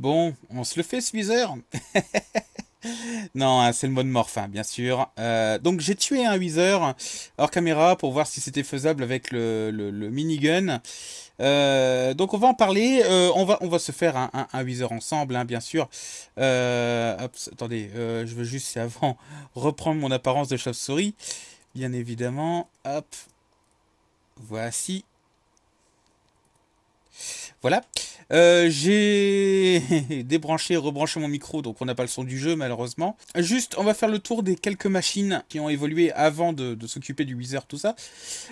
Bon, on se le fait ce viseur Non, hein, c'est le mode morphe, hein, bien sûr. Euh, donc j'ai tué un viseur hors caméra pour voir si c'était faisable avec le, minigun. Euh, donc on va en parler. Euh, on, va, on va se faire un, un, ensemble, hein, bien sûr. attendez, je veux juste, avant, reprendre mon apparence de chauve-souris. Bien évidemment. Hop. Voici. Voilà. Euh, j'ai débranché et rebranché mon micro, donc on n'a pas le son du jeu malheureusement. Juste, on va faire le tour des quelques machines qui ont évolué avant de, s'occuper du Wizard, tout ça.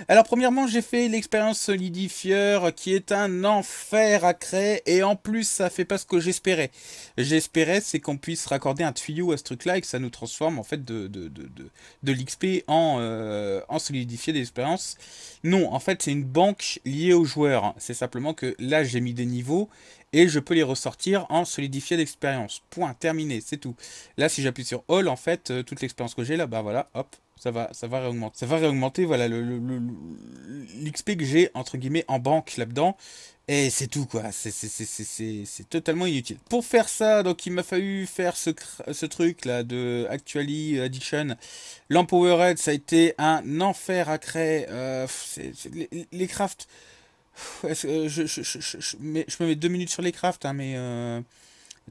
Alors premièrement, j'ai fait l'expérience Solidifier, qui est un enfer à créer, et en plus, ça fait pas ce que j'espérais. J'espérais, c'est qu'on puisse raccorder un tuyau à ce truc-là et que ça nous transforme en fait de, de, de, de, l'XP en, euh, en solidifier des expériences. Non, en fait, c'est une banque liée aux joueurs. C'est simplement que là, j'ai mis des niveaux et je peux les ressortir en solidifié d'expérience. Point, terminé, c'est tout. Là, si j'appuie sur All, en fait, euh, toute l'expérience que j'ai là, bah voilà, hop, ça va, ça va réaugmenter. Ça va réaugmenter, voilà, l'XP que j'ai, entre guillemets, en banque là-dedans. Et c'est tout, quoi. C'est totalement inutile. Pour faire ça, donc il m'a fallu faire ce, truc là de Actually euh, addition L'Empowered, ça a été un enfer à créer. Euh, les crafts je, je, je, je, me mets deux minutes sur les crafts, hein, mais... Euh,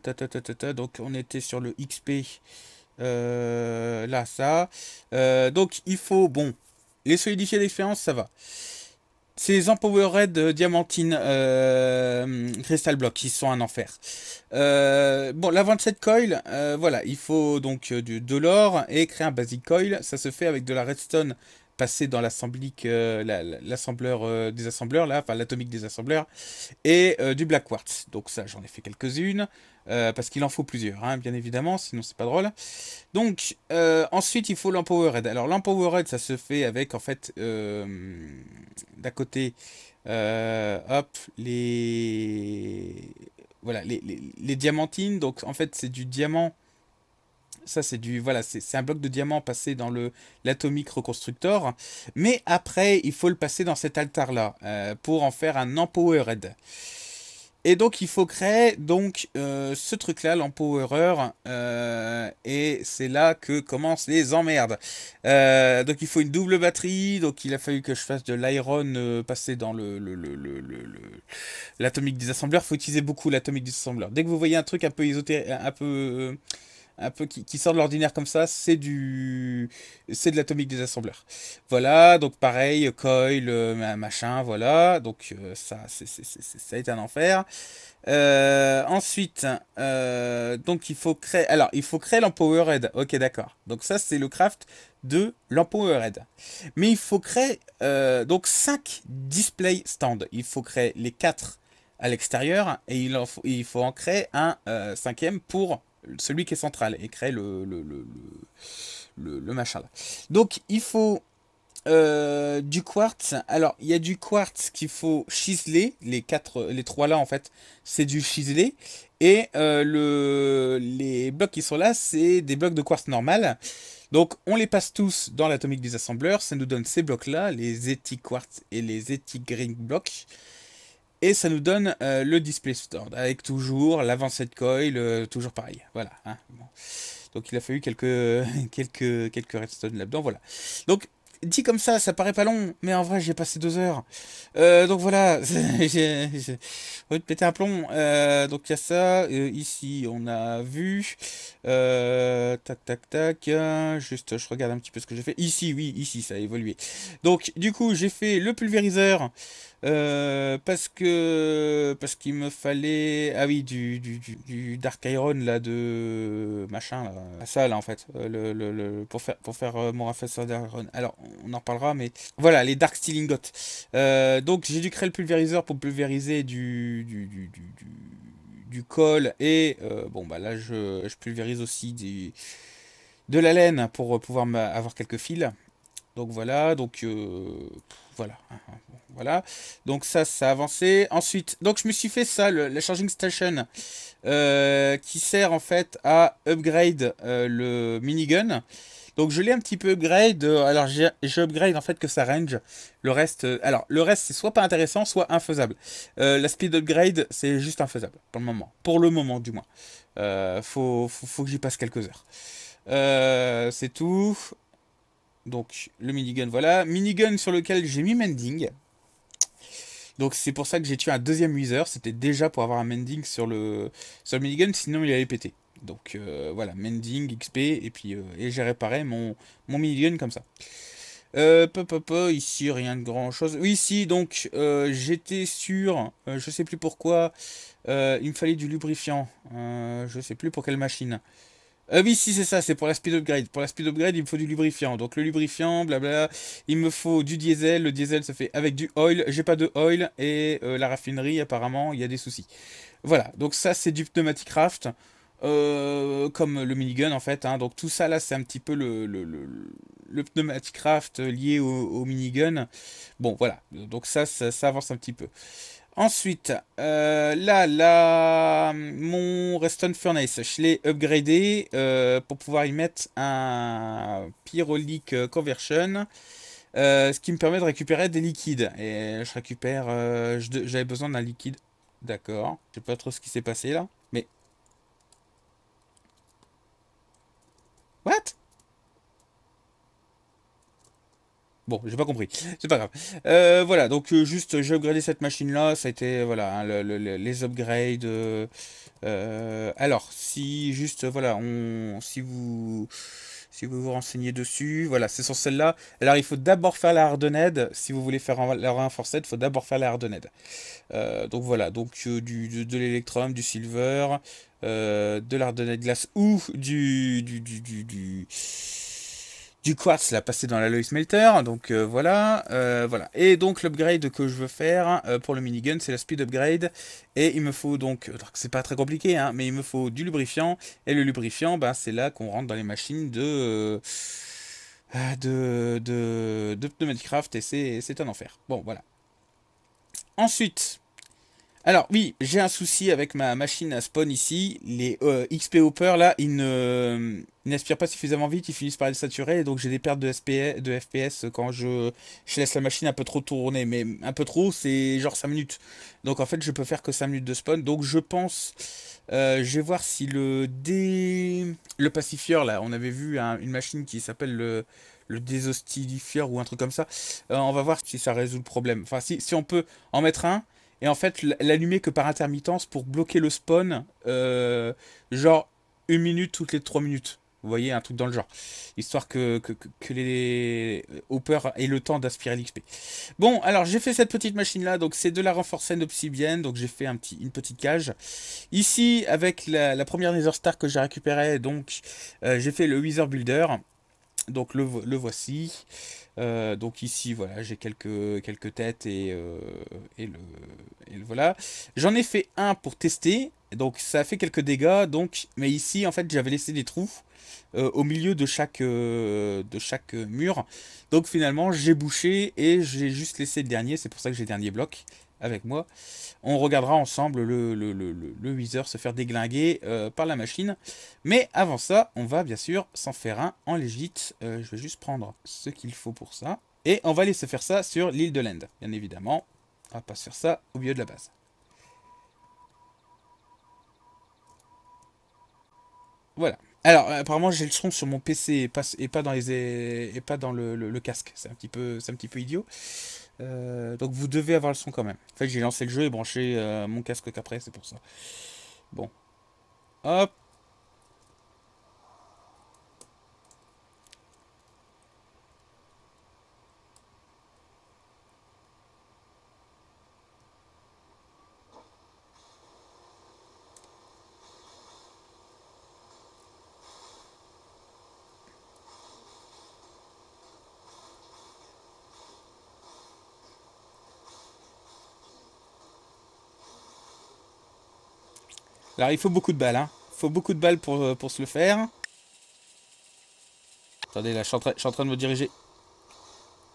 ta, ta, ta, donc on était sur le XP. Euh, là, ça. Euh, donc il faut... Bon, les solidifier d'expérience, ça va. Ces Empowered euh, Diamantine Crystal Block, ils sont un enfer. bon, la 27 coil, voilà, il faut donc du de l'or et créer un basic coil. Ça se fait avec de la redstone Passer dans l'assemblique, euh, l'assembleur euh, des assembleurs, là, enfin l'atomique des assembleurs, et euh, du black quartz. Donc ça, j'en ai fait quelques-unes, parce qu'il en faut plusieurs, hein, bien évidemment, sinon c'est pas drôle. Donc ensuite, il faut red Alors red ça se fait avec, en fait, d'un côté, hop, les... Voilà, les, les diamantines. Donc en fait, c'est du diamant ça, c'est du voilà, c'est un bloc de diamant passé dans le l'atomique reconstructeur. Mais après, il faut le passer dans cet altar là euh, pour en faire un empowered. Et donc il faut créer donc euh, ce truc là, l'empowerer, euh, et c'est là que commencent les emmerdes. donc il faut une double batterie, donc il a fallu que je fasse de l'iron passer dans le l'atomique le, le, Faut utiliser beaucoup l'atomique désassembleur. Dès que vous voyez un truc un peu ésotérique, un peu un peu qui, sort de l'ordinaire comme ça, c'est du, c'est de l'atomique des assembleurs. Voilà, donc pareil, coil, euh, machin, voilà, donc euh, ça, c'est, c'est, c'est, ça est un enfer. Euh, ensuite, donc il faut créer, alors il faut créer l'empowerhead. Ok, d'accord. Donc ça, c'est le craft de l'empowerhead. Mais il faut créer donc 5 display stands. Il faut créer les 4 à l'extérieur et il, faut, il faut en créer un cinquième pour celui qui est central et crée le, le, machin là. Donc il faut euh, du quartz. Alors il y a du quartz qu'il faut chiseler. Les quatre, les trois là en fait, c'est du chiseler. Et euh, le, les blocs qui sont là, c'est des blocs de quartz normal. Donc on les passe tous dans l'atomique des assembleurs. Ça nous donne ces blocs là, les éthiques quartz et les éthiques green blocks. Et ça nous donne euh, le display store avec toujours l'avancée de coil, euh, toujours pareil. Voilà. Hein, donc il a fallu quelques, quelques, quelques redstone là-dedans. Voilà. Donc dit comme ça, ça paraît pas long, mais en vrai j'ai passé deux heures. Euh, donc voilà, j'ai envie de péter un plomb. donc il y a ça. ici on a vu. tac tac tac. juste je regarde un petit peu ce que j'ai fait. Ici, oui, ici ça a évolué. Donc du coup j'ai fait le pulvériseur. Euh, parce que parce qu'il me fallait ah oui du, du, du, Dark Iron là de machin là ça là en fait euh, le, le, le pour faire pour faire euh, mon Dark Iron alors on en parlera mais voilà les Dark Stealing Got euh, donc j'ai dû créer le pulvériseur pour pulvériser du, du, du, du, du col et bon bah là je, je pulvérise aussi des, de la laine pour pouvoir avoir quelques fils donc voilà donc voilà voilà. Donc ça, ça a avancé. Ensuite, donc je me suis fait ça, la charging station, euh, qui sert en fait à upgrade euh, le minigun. Donc je l'ai un petit peu upgrade. Euh, alors j'ai upgrade en fait que sa range. Le reste, alors le reste c'est soit pas intéressant, soit infaisable. la speed upgrade c'est juste infaisable pour le moment. Pour le moment du moins. faut, que j'y passe quelques heures. c'est tout. Donc le minigun voilà. Minigun sur lequel j'ai mis mending. Donc c'est pour ça que j'ai tué un deuxième user, C'était déjà pour avoir un Mending sur le, sur le minigun, sinon il allait péter. Donc euh, voilà, Mending, XP, et puis euh, et j'ai réparé mon, mon minigun comme ça. Euh, peu, peu, peu, ici rien de grand chose. Oui, ici donc j'étais sur, je sais plus pourquoi, il me fallait du lubrifiant. je sais plus pour quelle machine. Ah oui, si, c'est ça, c'est pour la speed upgrade. Pour la speed upgrade, il me faut du lubrifiant. Donc le lubrifiant, blablabla, il me faut du diesel. Le diesel se fait avec du oil. J'ai pas de oil et euh, la raffinerie, apparemment, il y a des soucis. Voilà, donc ça, c'est du pneumaticraft, euh, comme le minigun en fait. Hein. Donc tout ça là c'est un petit peu le, pneumaticraft lié au, minigun. Bon voilà, donc ça, ça avance un petit peu. Ensuite, euh, là, là, mon Reston Furnace, je l'ai upgradé euh, pour pouvoir y mettre un Pyrolic euh, Conversion, ce qui me permet de récupérer des liquides. Et je récupère, j'avais besoin d'un liquide, d'accord. Je sais pas trop ce qui s'est passé là, mais... What Bon, j'ai pas compris. C'est pas grave. Euh, voilà, donc euh, juste, j'ai upgradé cette machine-là. Ça a été, euh, voilà, hein, les upgrades. alors, si juste, voilà, on, si vous si vous vous renseignez dessus, voilà, c'est sur celle-là. Alors, il faut d'abord faire la Hardened. Si vous voulez faire la Reinforced, il faut d'abord faire la Hardened. donc voilà, donc du, de, de l'électrum, du silver, de l'Hardened glace ou du, du, du, du du quartz, l'a passé dans la Lois Smelter, donc euh, voilà, euh, voilà. Et donc l'upgrade que je veux faire euh, pour le minigun, c'est la speed upgrade, et il me faut donc, c'est pas très compliqué, hein, mais il me faut du lubrifiant, et le lubrifiant, ben, c'est là qu'on rentre dans les machines de... de, de, de Minecraft et c'est un enfer. Bon, voilà. Ensuite, alors oui, j'ai un souci avec ma machine à spawn ici. Les euh, XP Hopper là, ils ne n'aspirent pas suffisamment vite, ils finissent par les saturés. et donc j'ai des pertes de, FPS quand je, laisse la machine un peu trop tourner, mais un peu trop, c'est genre 5 minutes. Donc en fait, je peux faire que 5 minutes de spawn, donc je pense, euh, je vais voir si le dé... le pacifier là, on avait vu une machine qui s'appelle le, le ou un truc comme ça, euh, on va voir si ça résout le problème. Enfin, si, si on peut en mettre un, et en fait l'allumer que par intermittence pour bloquer le spawn, euh, genre une minute toutes les trois minutes. Vous voyez, un truc dans le genre. Histoire que, que, les hoppers aient le temps d'aspirer l'XP. Bon, alors j'ai fait cette petite machine-là. Donc c'est de la renforcée d'obsidienne. Donc j'ai fait un petit, une petite cage. Ici, avec la, première Nether Star que j'ai récupérée, donc euh, j'ai fait le Wither Builder. Donc le, voici. Euh, donc ici, voilà, j'ai quelques, quelques têtes et, euh, et, le, et voilà. J'en ai fait un pour tester. Donc ça a fait quelques dégâts. Donc, mais ici, en fait, j'avais laissé des trous euh, au milieu de chaque, de chaque mur. Donc finalement, j'ai bouché et j'ai juste laissé le dernier. C'est pour ça que j'ai le dernier bloc avec moi. On regardera ensemble le, le, Weezer se faire déglinguer euh, par la machine. Mais avant ça, on va bien sûr s'en faire un en légite. Euh, je vais juste prendre ce qu'il faut pour ça. Et on va aller se faire ça sur l'île de l'Inde, bien évidemment. On va pas se faire ça au milieu de la base. Voilà. Alors, apparemment, j'ai le son sur mon PC et pas, et pas dans, les, et pas dans le, casque. C'est un, un petit peu idiot. Euh, donc vous devez avoir le son quand même. En fait, j'ai lancé le jeu et branché euh, mon casque qu'après, c'est pour ça. Bon. Hop. Alors il faut beaucoup de balles, hein. Il faut beaucoup de balles pour, euh, se le faire. Attendez, là, je suis, en train, de me diriger.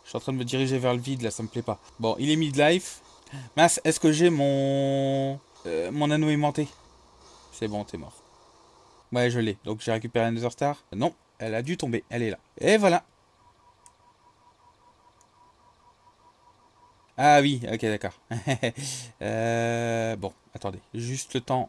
Je suis en train de me diriger vers le vide, là, ça me plaît pas. Bon, il est midlife. Mince, est-ce que j'ai mon... Euh, mon anneau aimanté C'est bon, t'es mort. Ouais, je l'ai. Donc j'ai récupéré un Star. Non, elle a dû tomber. Elle est là. Et voilà. Ah oui, ok, d'accord. Euh, bon, attendez. Juste le temps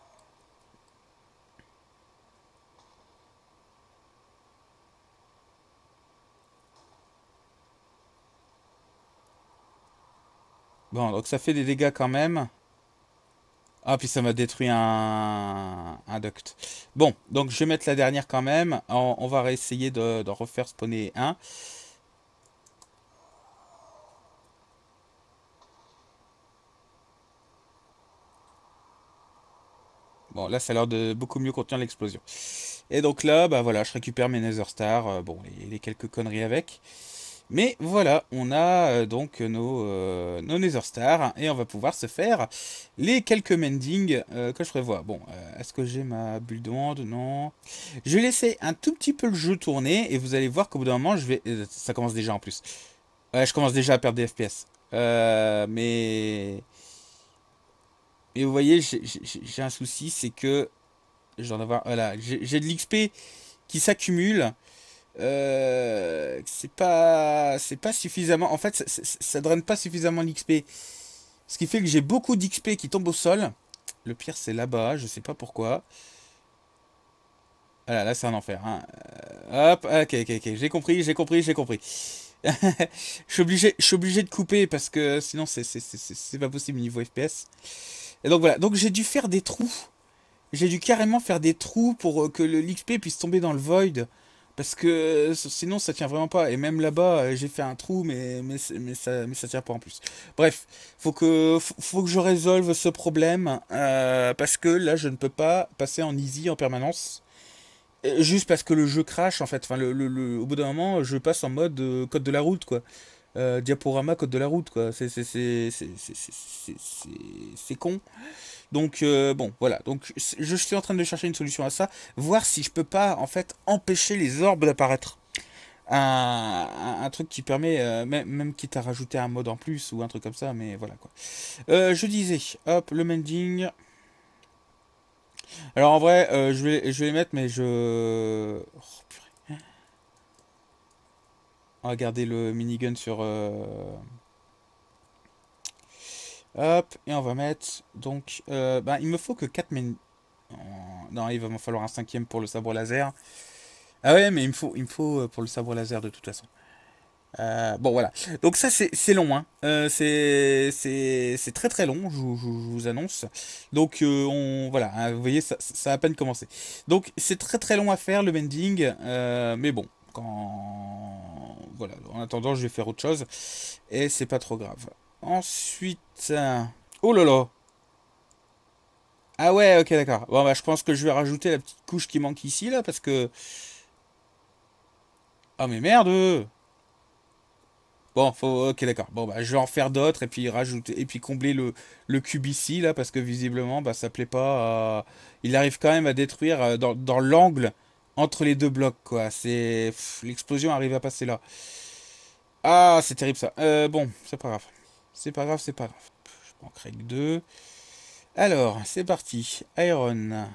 Bon, donc ça fait des dégâts quand même. Ah, puis ça m'a détruit un... un... duct. Bon, donc je vais mettre la dernière quand même. On, va réessayer d'en refaire spawner un. Bon, là, ça a l'air de beaucoup mieux contenir l'explosion. Et donc là, bah voilà, je récupère mes Nether Stars. Euh, bon, les, les quelques conneries avec. Mais voilà, on a euh, donc nos, euh, Nether et on va pouvoir se faire les quelques mendings euh, que je prévois. Bon, est-ce que j'ai ma bulle de monde Non. Je vais laisser un tout petit peu le jeu tourner et vous allez voir qu'au bout d'un moment, je vais... Ça commence déjà en plus. Ouais, je commence déjà à perdre des FPS. mais... Mais vous voyez, j'ai un souci, c'est que... J'en avoir... j'ai de l'XP qui s'accumule. Euh, c'est pas c'est pas suffisamment en fait ça, draine pas suffisamment l'XP ce qui fait que j'ai beaucoup d'XP qui tombe au sol le pire c'est là-bas je sais pas pourquoi ah là c'est un enfer hein. euh, hop ok ok ok j'ai compris j'ai compris j'ai compris je suis obligé je suis obligé de couper parce que sinon c'est c'est pas possible niveau FPS et donc voilà donc j'ai dû faire des trous j'ai dû carrément faire des trous pour que l'XP puisse tomber dans le void parce que sinon, ça tient vraiment pas. Et même là-bas, euh, j'ai fait un trou, mais, mais, mais, ça, mais ça tient pas en plus. Bref, faut que, faut que je résolve ce problème. Euh, parce que là, je ne peux pas passer en easy en permanence. Euh, juste parce que le jeu crash, en fait. Enfin, le, le, au bout d'un moment, je passe en mode code de la route, quoi. diaporama, code de la route, quoi. C'est con. Donc euh, bon, voilà. Donc je suis en train de chercher une solution à ça, voir si je peux pas en fait empêcher les orbes d'apparaître. Un, truc qui permet, euh, même, même quitte à rajouter un mode en plus ou un truc comme ça, mais voilà quoi. Euh, je disais, hop, le mending. Alors en vrai, je, vais, je vais les mettre, mais je... Oh, On va garder le minigun sur... Hop, et on va mettre... Donc, euh, bah, il me faut que 4 men... Non, il va me falloir un cinquième pour le sabre laser. Ah ouais, mais il me faut, il faut euh, pour le sabre laser de toute façon. Euh, bon voilà, donc ça c'est long, hein. c'est très très long, je, vous annonce. Donc on voilà, hein, vous voyez, ça, a à peine commencé. Donc c'est très très long à faire le bending, mais bon, quand voilà, en attendant je vais faire autre chose et c'est pas trop grave. Ensuite... Euh, oh là là Ah ouais, ok, d'accord. Bon, bah, je pense que je vais rajouter la petite couche qui manque ici, là, parce que... Ah, mais merde Bon, faut... ok, d'accord. Bon, bah, je vais en faire d'autres, et puis rajouter... Et puis combler le, cube ici, là, parce que visiblement, bah, ça plaît pas Il arrive quand même à détruire euh, dans, dans l'angle entre les deux blocs, quoi. C'est... L'explosion arrive à passer là. Ah, c'est terrible, ça. Euh, bon, c'est pas grave. C'est pas grave, c'est pas grave. Je prends que deux. Alors, c'est parti. Iron.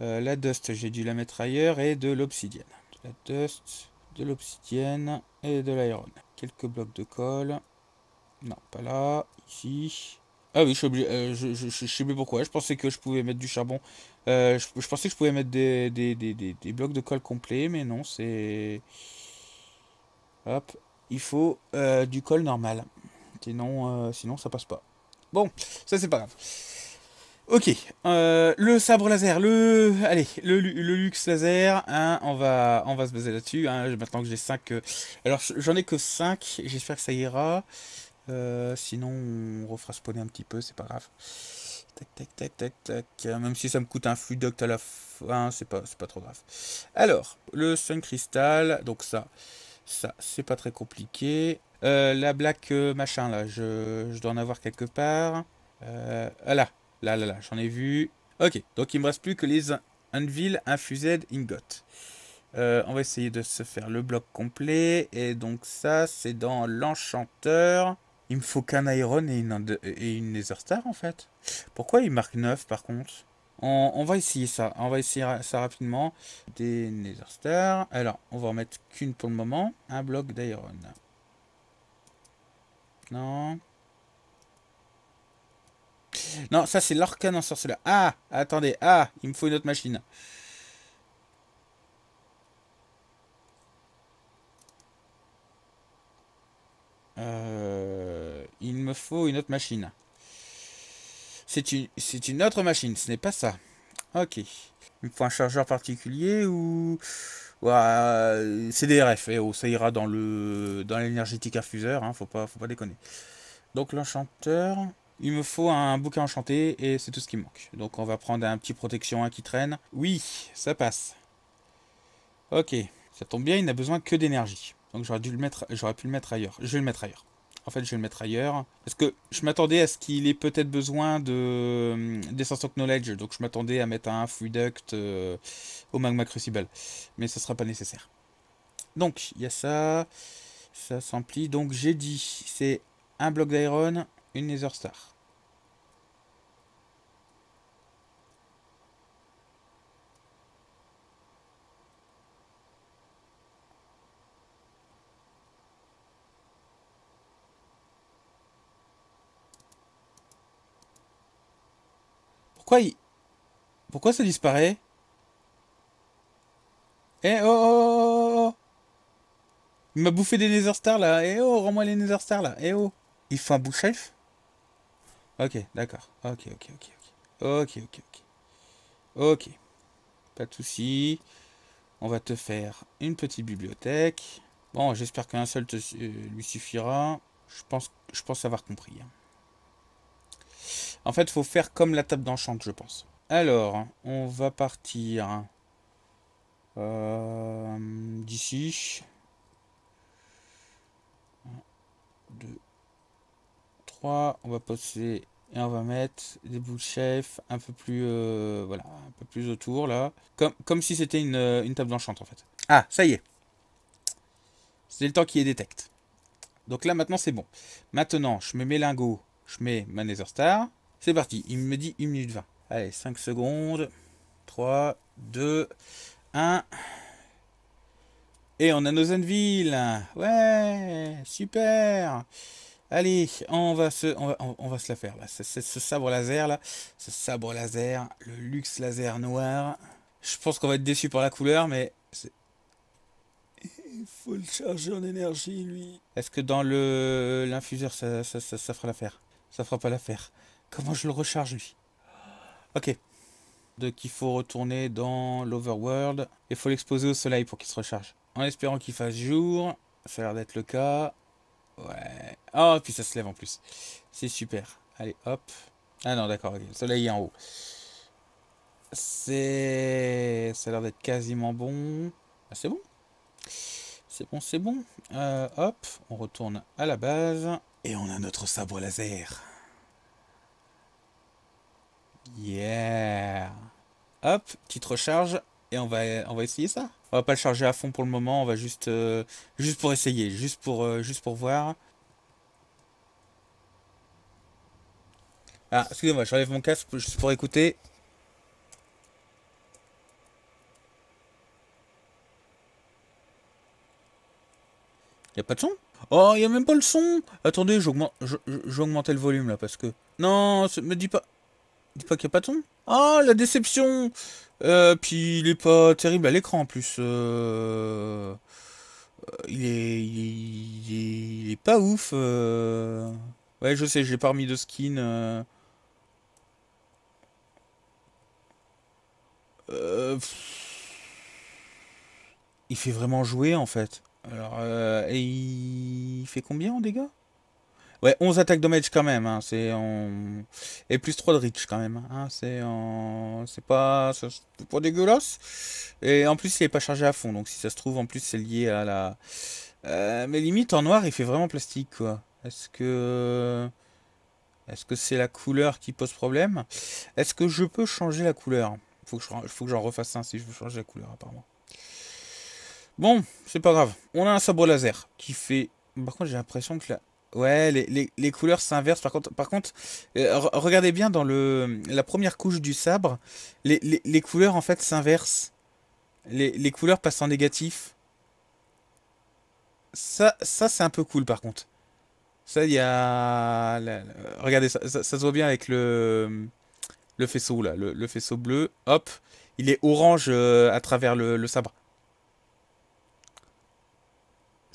Euh, la dust, j'ai dû la mettre ailleurs. Et de l'obsidienne. De la dust, de l'obsidienne et de l'iron. Quelques blocs de colle. Non, pas là. Ici. Ah oui, je suis euh, sais plus pourquoi. Je pensais que je pouvais mettre du charbon. Euh, je, pensais que je pouvais mettre des, des, blocs de colle complets, mais non, c'est. Hop. Il faut du col normal. Sinon, euh, sinon ça passe pas. Bon, ça c'est pas grave. Ok, euh, le sabre laser, le allez, le, luxe laser, hein, on va on va se baser là-dessus. Hein, maintenant que j'ai 5... Euh, alors j'en ai que 5, j'espère que ça ira. sinon on refera spawner un petit peu, c'est pas grave. Tac tac tac tac tac. Même si ça me coûte un fluidoct à la fin, c'est pas c'est pas trop grave. Alors le sun crystal, donc ça ça c'est pas très compliqué. Euh, la black euh, machin, là, je, je, dois en avoir quelque part. Euh, ah là, là, là, là, j'en ai vu. Ok, donc il me reste plus que les Anvil, Infused, Ingot. on va essayer de se faire le bloc complet. Et donc ça, c'est dans l'enchanteur. Il me faut qu'un Iron et une, et une Nether Star, en fait. Pourquoi il marque 9, par contre on, on, va essayer ça. On va essayer ça rapidement. Des Nether Star. Alors, on va en mettre qu'une pour le moment. Un bloc d'Iron. Non, ça c'est l'Orcan en sorcellerie. Ah, attendez. Ah, il me faut une autre machine. Euh, il me faut une autre machine. C'est une, une autre machine, ce n'est pas ça. Ok. Il me faut un chargeur particulier ou c'est des RF, ça ira dans le dans l'énergétique infuseur, hein, faut pas déconner. Donc l'enchanteur, il me faut un bouquin enchanté et c'est tout ce qui manque. Donc on va prendre un petit protection qui traîne. Oui, ça passe. Ok, ça tombe bien, il n'a besoin que d'énergie. Donc j'aurais dû le mettre, j'aurais pu le mettre ailleurs. Je vais le mettre ailleurs en fait je vais le mettre ailleurs. Parce que je m'attendais à ce qu'il ait peut-être besoin de euh, d'essence of knowledge, donc je m'attendais à mettre un Fluiduct euh, au magma crucible. Mais ce sera pas nécessaire. Donc il y a ça, ça s'emplit. Donc j'ai dit c'est un bloc d'iron, une nether star. Pourquoi ça disparaît Eh oh oh, oh, oh, oh, Il m'a bouffé des Nether Stars là Eh oh, rends-moi les Nether Stars là Eh oh Il fait un elf Ok, d'accord. Ok, ok, ok, ok. Ok, ok, ok. Ok. Pas de soucis. On va te faire une petite bibliothèque. Bon, j'espère qu'un seul te, euh, lui suffira. Je pense, je pense avoir compris. Hein. En fait, faut faire comme la table d'enchant, je pense. Alors, on va partir euh, d'ici. 2, 3. On va passer et on va mettre des boules chef un peu plus euh, voilà un peu plus autour là comme, comme si c'était une, euh, table d'enchant en fait ah ça y est c'est le temps qui est détecte donc là maintenant c'est bon maintenant je mets mes lingots je mets ma nether star c'est parti, il me dit 1 minute 20. Allez, 5 secondes. 3, 2, 1. Et on a nos ville Ouais, super. Allez, on va se, on va, se la faire ce sabre laser là, ce sabre laser, le luxe laser noir. Je pense qu'on va être déçu par la couleur, mais il faut le charger en énergie lui. Est-ce que dans l'infuseur ça, ça fera l'affaire Ça fera pas l'affaire. Comment je le recharge lui Ok. Donc il faut retourner dans l'overworld. Il faut l'exposer au soleil pour qu'il se recharge. En espérant qu'il fasse jour. Ça a l'air d'être le cas. Ouais. Oh, puis ça se lève en plus. C'est super. Allez, hop. Ah non, d'accord. Le soleil est en haut. C'est... Ça a l'air d'être quasiment bon. Ah, c'est bon. C'est bon, c'est bon. Euh, hop, on retourne à la base. Et on a notre sabre laser. Yeah. Hop, petite recharge. Et on va, on va essayer ça. On va pas le charger à fond pour le moment. On va juste, euh, juste pour essayer. Juste pour, euh, juste pour voir. Ah, excusez-moi, j'enlève mon casque juste pour écouter. Y a pas de son Oh, y même pas le son Attendez, j'augmente le volume là parce que... Non, me dis pas... Dis pas qu'il n'y a pas de Ah, la déception euh, Puis il est pas terrible à l'écran en plus. Euh, euh, il, est... Il, est... pas ouf. Ouais, je sais, j'ai pas remis de skin. Il fait vraiment jouer en fait. Alors, et il fait combien en dégâts Ouais, 11 attaques damage quand même. Hein, c'est en... Et plus 3 de reach quand même. Hein, c'est en... C'est pas... C'est pas dégueulasse. Et en plus, il est pas chargé à fond. Donc si ça se trouve, en plus, c'est lié à la... Euh, mais limite, en noir, il fait vraiment plastique, quoi. Est-ce que... Est-ce que c'est la couleur qui pose problème Est-ce que je peux changer la couleur faut que, je, faut que j'en refasse un si je veux changer la couleur, apparemment. Bon, c'est pas grave. On a un sabre laser qui fait... Bah, par contre, j'ai l'impression que la, Ouais, les, les, couleurs s'inversent. Par contre, par contre euh, regardez bien dans le, la première couche du sabre, les, les- couleurs en fait s'inversent. Les, couleurs passent en négatif. Ça, ça c'est un peu cool par contre. Ça, il y a. Regardez, ça, ça- se voit bien avec le, le faisceau là, le, faisceau bleu. Hop, il est orange euh, à travers le sabre.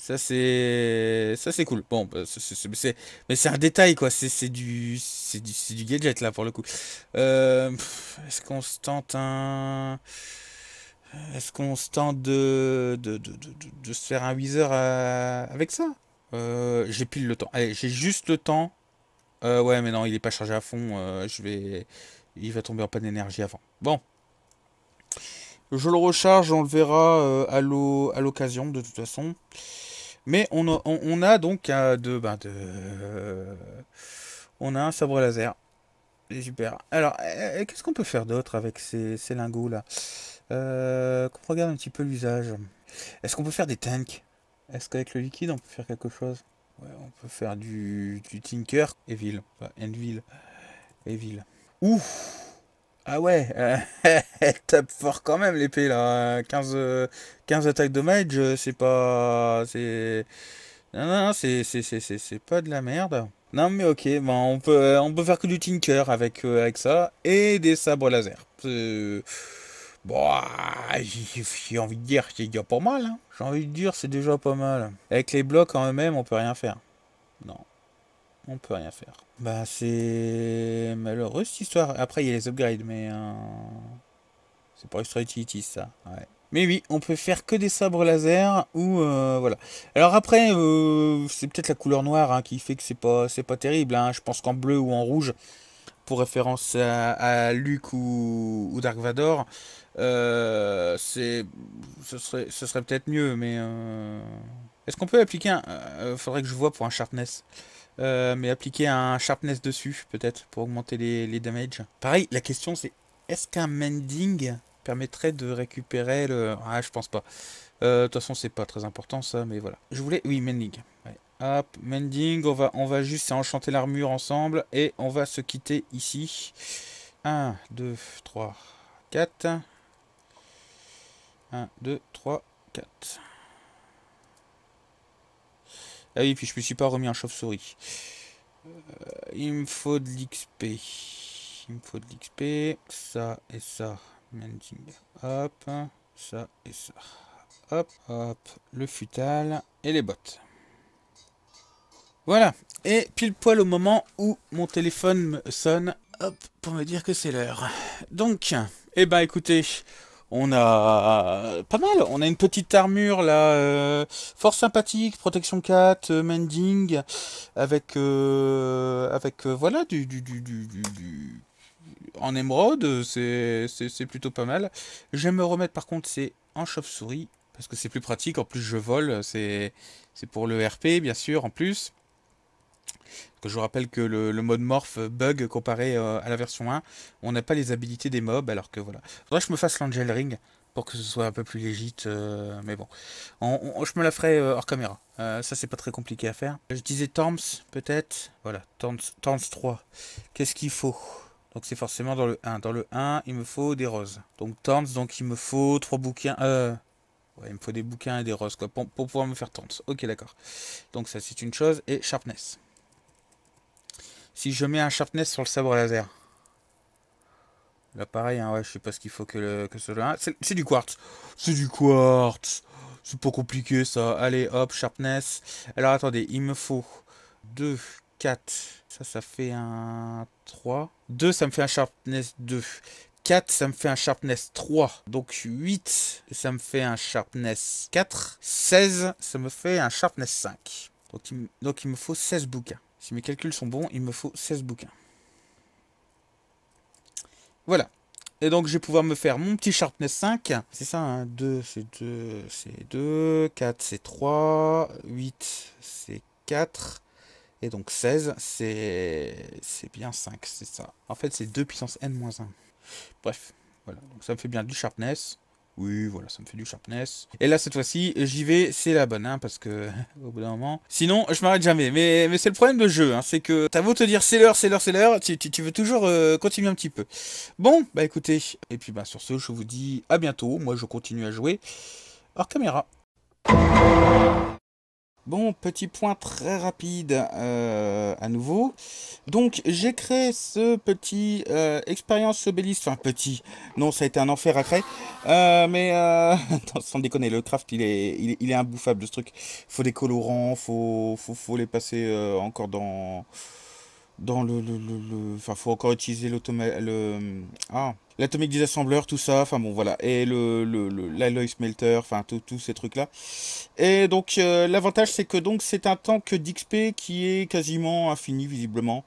Ça c'est ça c'est cool. Bon, bah, mais c'est un détail quoi. C'est du du du gadget là pour le coup. Euh, est-ce qu'on se tente un Est-ce qu'on se tente de de, se faire un viseur avec ça euh, J'ai pile le temps. Allez, j'ai juste le temps. Euh, ouais, mais non, il est pas chargé à fond. je vais il va tomber en panne d'énergie avant. Bon. Je le recharge, on le verra à l'occasion de toute façon. Mais on a, donc de, de ben, euh, on a un sabre laser. Super. Alors, euh, euh, qu'est-ce qu'on peut faire d'autre avec ces, lingots là Qu'on regarde un petit peu l'usage. Est-ce qu'on peut faire des tanks Est-ce qu'avec le liquide on peut faire quelque chose ouais, On peut faire du, du Tinker Evil. Enfin, Envil. Evil. Ouf ah ouais, elle euh, tape fort quand même l'épée là. 15, 15 attaques damage, euh, c'est pas. C'est. Non, non, c'est pas de la merde. Non mais ok, on peut euh, on peut faire que du tinker avec avec ça et des sabres laser. bon, bah, j'ai envie de dire c'est déjà pas mal. Hein. J'ai envie de dire c'est déjà pas mal. Avec les blocs en eux-mêmes, on peut rien faire. Non. On peut rien faire. Bah, c'est malheureux cette histoire. Après, il y a les upgrades, mais. Euh, c'est pas extra utility ça. Ouais. Mais oui, on peut faire que des sabres laser ou euh, voilà. Alors après, euh, c'est peut-être la couleur noire hein, qui fait que c'est pas c'est pas terrible. Hein. Je pense qu'en bleu ou en rouge, pour référence à, Luke ou, Dark Vador, c'est ce serait ce serait peut-être mieux. Mais est-ce qu'on peut appliquer un Faudrait que je vois pour un sharpness. Euh, mais appliquer un sharpness dessus, peut-être, pour augmenter les, damages. Pareil, la question c'est est-ce qu'un mending permettrait de récupérer le. Ah, je pense pas. Euh, de toute façon, c'est pas très important ça, mais voilà. Je voulais. Oui, mending. Hop, mending, on va, on va juste enchanter l'armure ensemble et on va se quitter ici. 1, 2, 3, 4. 1, 2, 3, 4. Ah oui, puis je me suis pas remis en chauve-souris. Euh, il me faut de l'XP. Il me faut de l'XP. Ça et ça. Mending. Hop. Ça et ça. Hop, hop. Le futal et les bottes. Voilà. Et pile poil au moment où mon téléphone me sonne. Hop, pour me dire que c'est l'heure. Donc, eh ben écoutez, on a pas mal. On a une petite armure là, euh, force sympathique, protection 4, euh, mending, avec euh, avec voilà du du, du, du, en émeraude, c'est plutôt pas mal. Je me remettre par contre c'est en chauve-souris parce que c'est plus pratique. En plus je vole, c'est pour le RP bien sûr en plus je vous rappelle que le, mode morph bug comparé euh, à la version 1, on n'a pas les habilités des mobs, alors que voilà. Faudrait que je me fasse l'Angel Ring pour que ce soit un peu plus légite, euh, mais bon. je me la ferai euh, hors caméra. ça, c'est pas très compliqué à faire. Je disais Tams, peut-être. Voilà, Tams 3. Qu'est-ce qu'il faut donc c'est forcément dans le 1. Dans le 1, il me faut des roses. Donc Thorns, donc il me faut 3 bouquins. Euh, Ouais, il me faut des bouquins et des roses quoi, pour, pouvoir me faire tente. Ok, d'accord. Donc ça, c'est une chose. Et sharpness. Si je mets un sharpness sur le sabre laser. Là pareil, je hein, ne je sais pas ce qu'il faut que, le, ce ah, C'est du quartz. C'est du quartz. C'est pas compliqué ça. Allez, hop, sharpness. Alors attendez, il me faut 2, 4. Ça, ça fait un 3. 2, ça me fait un sharpness 2. 4, ça me fait un sharpness 3. Donc 8, ça me fait un sharpness 4. 16, ça me fait un sharpness 5. Donc il, donc, il me faut 16 bouquins. Si mes calculs sont bons, il me faut 16 bouquins. Voilà. Et donc je vais pouvoir me faire mon petit Sharpness 5. C'est ça, 2, hein. c'est 2, c'est 2, 4, c'est 3, 8, c'est 4. Et donc 16, c'est bien 5, c'est ça. En fait, c'est 2 puissance n-1. Bref, voilà. Donc ça me fait bien du sharpness. Oui, voilà, ça me fait du sharpness. Et là, cette fois-ci, j'y vais, c'est la bonne, hein, parce que au bout d'un moment. Sinon, je m'arrête jamais. Mais, mais c'est le problème de jeu, hein, c'est que t'as beau te dire c'est l'heure, c'est l'heure, c'est l'heure, tu, veux toujours euh, continuer un petit peu. Bon, bah écoutez, et puis bah sur ce, je vous dis à bientôt. Moi, je continue à jouer hors caméra. Bon, petit point très rapide euh, à nouveau. Donc, j'ai créé ce petit euh, expérience obélisque. Enfin, petit. Non, ça a été un enfer à créer. Euh, mais sans déconner, le craft, il est, il est, imbouffable, ce truc. Faut des colorants, faut, faut, faut les passer encore dans dans le, le, le, Enfin, faut encore utiliser le... Ah, disassembleur, tout ça, enfin bon, voilà, et le, l'alloy smelter, enfin, tous ces trucs-là. Et donc, euh, l'avantage, c'est que donc c'est un tank d'XP qui est quasiment infini, visiblement.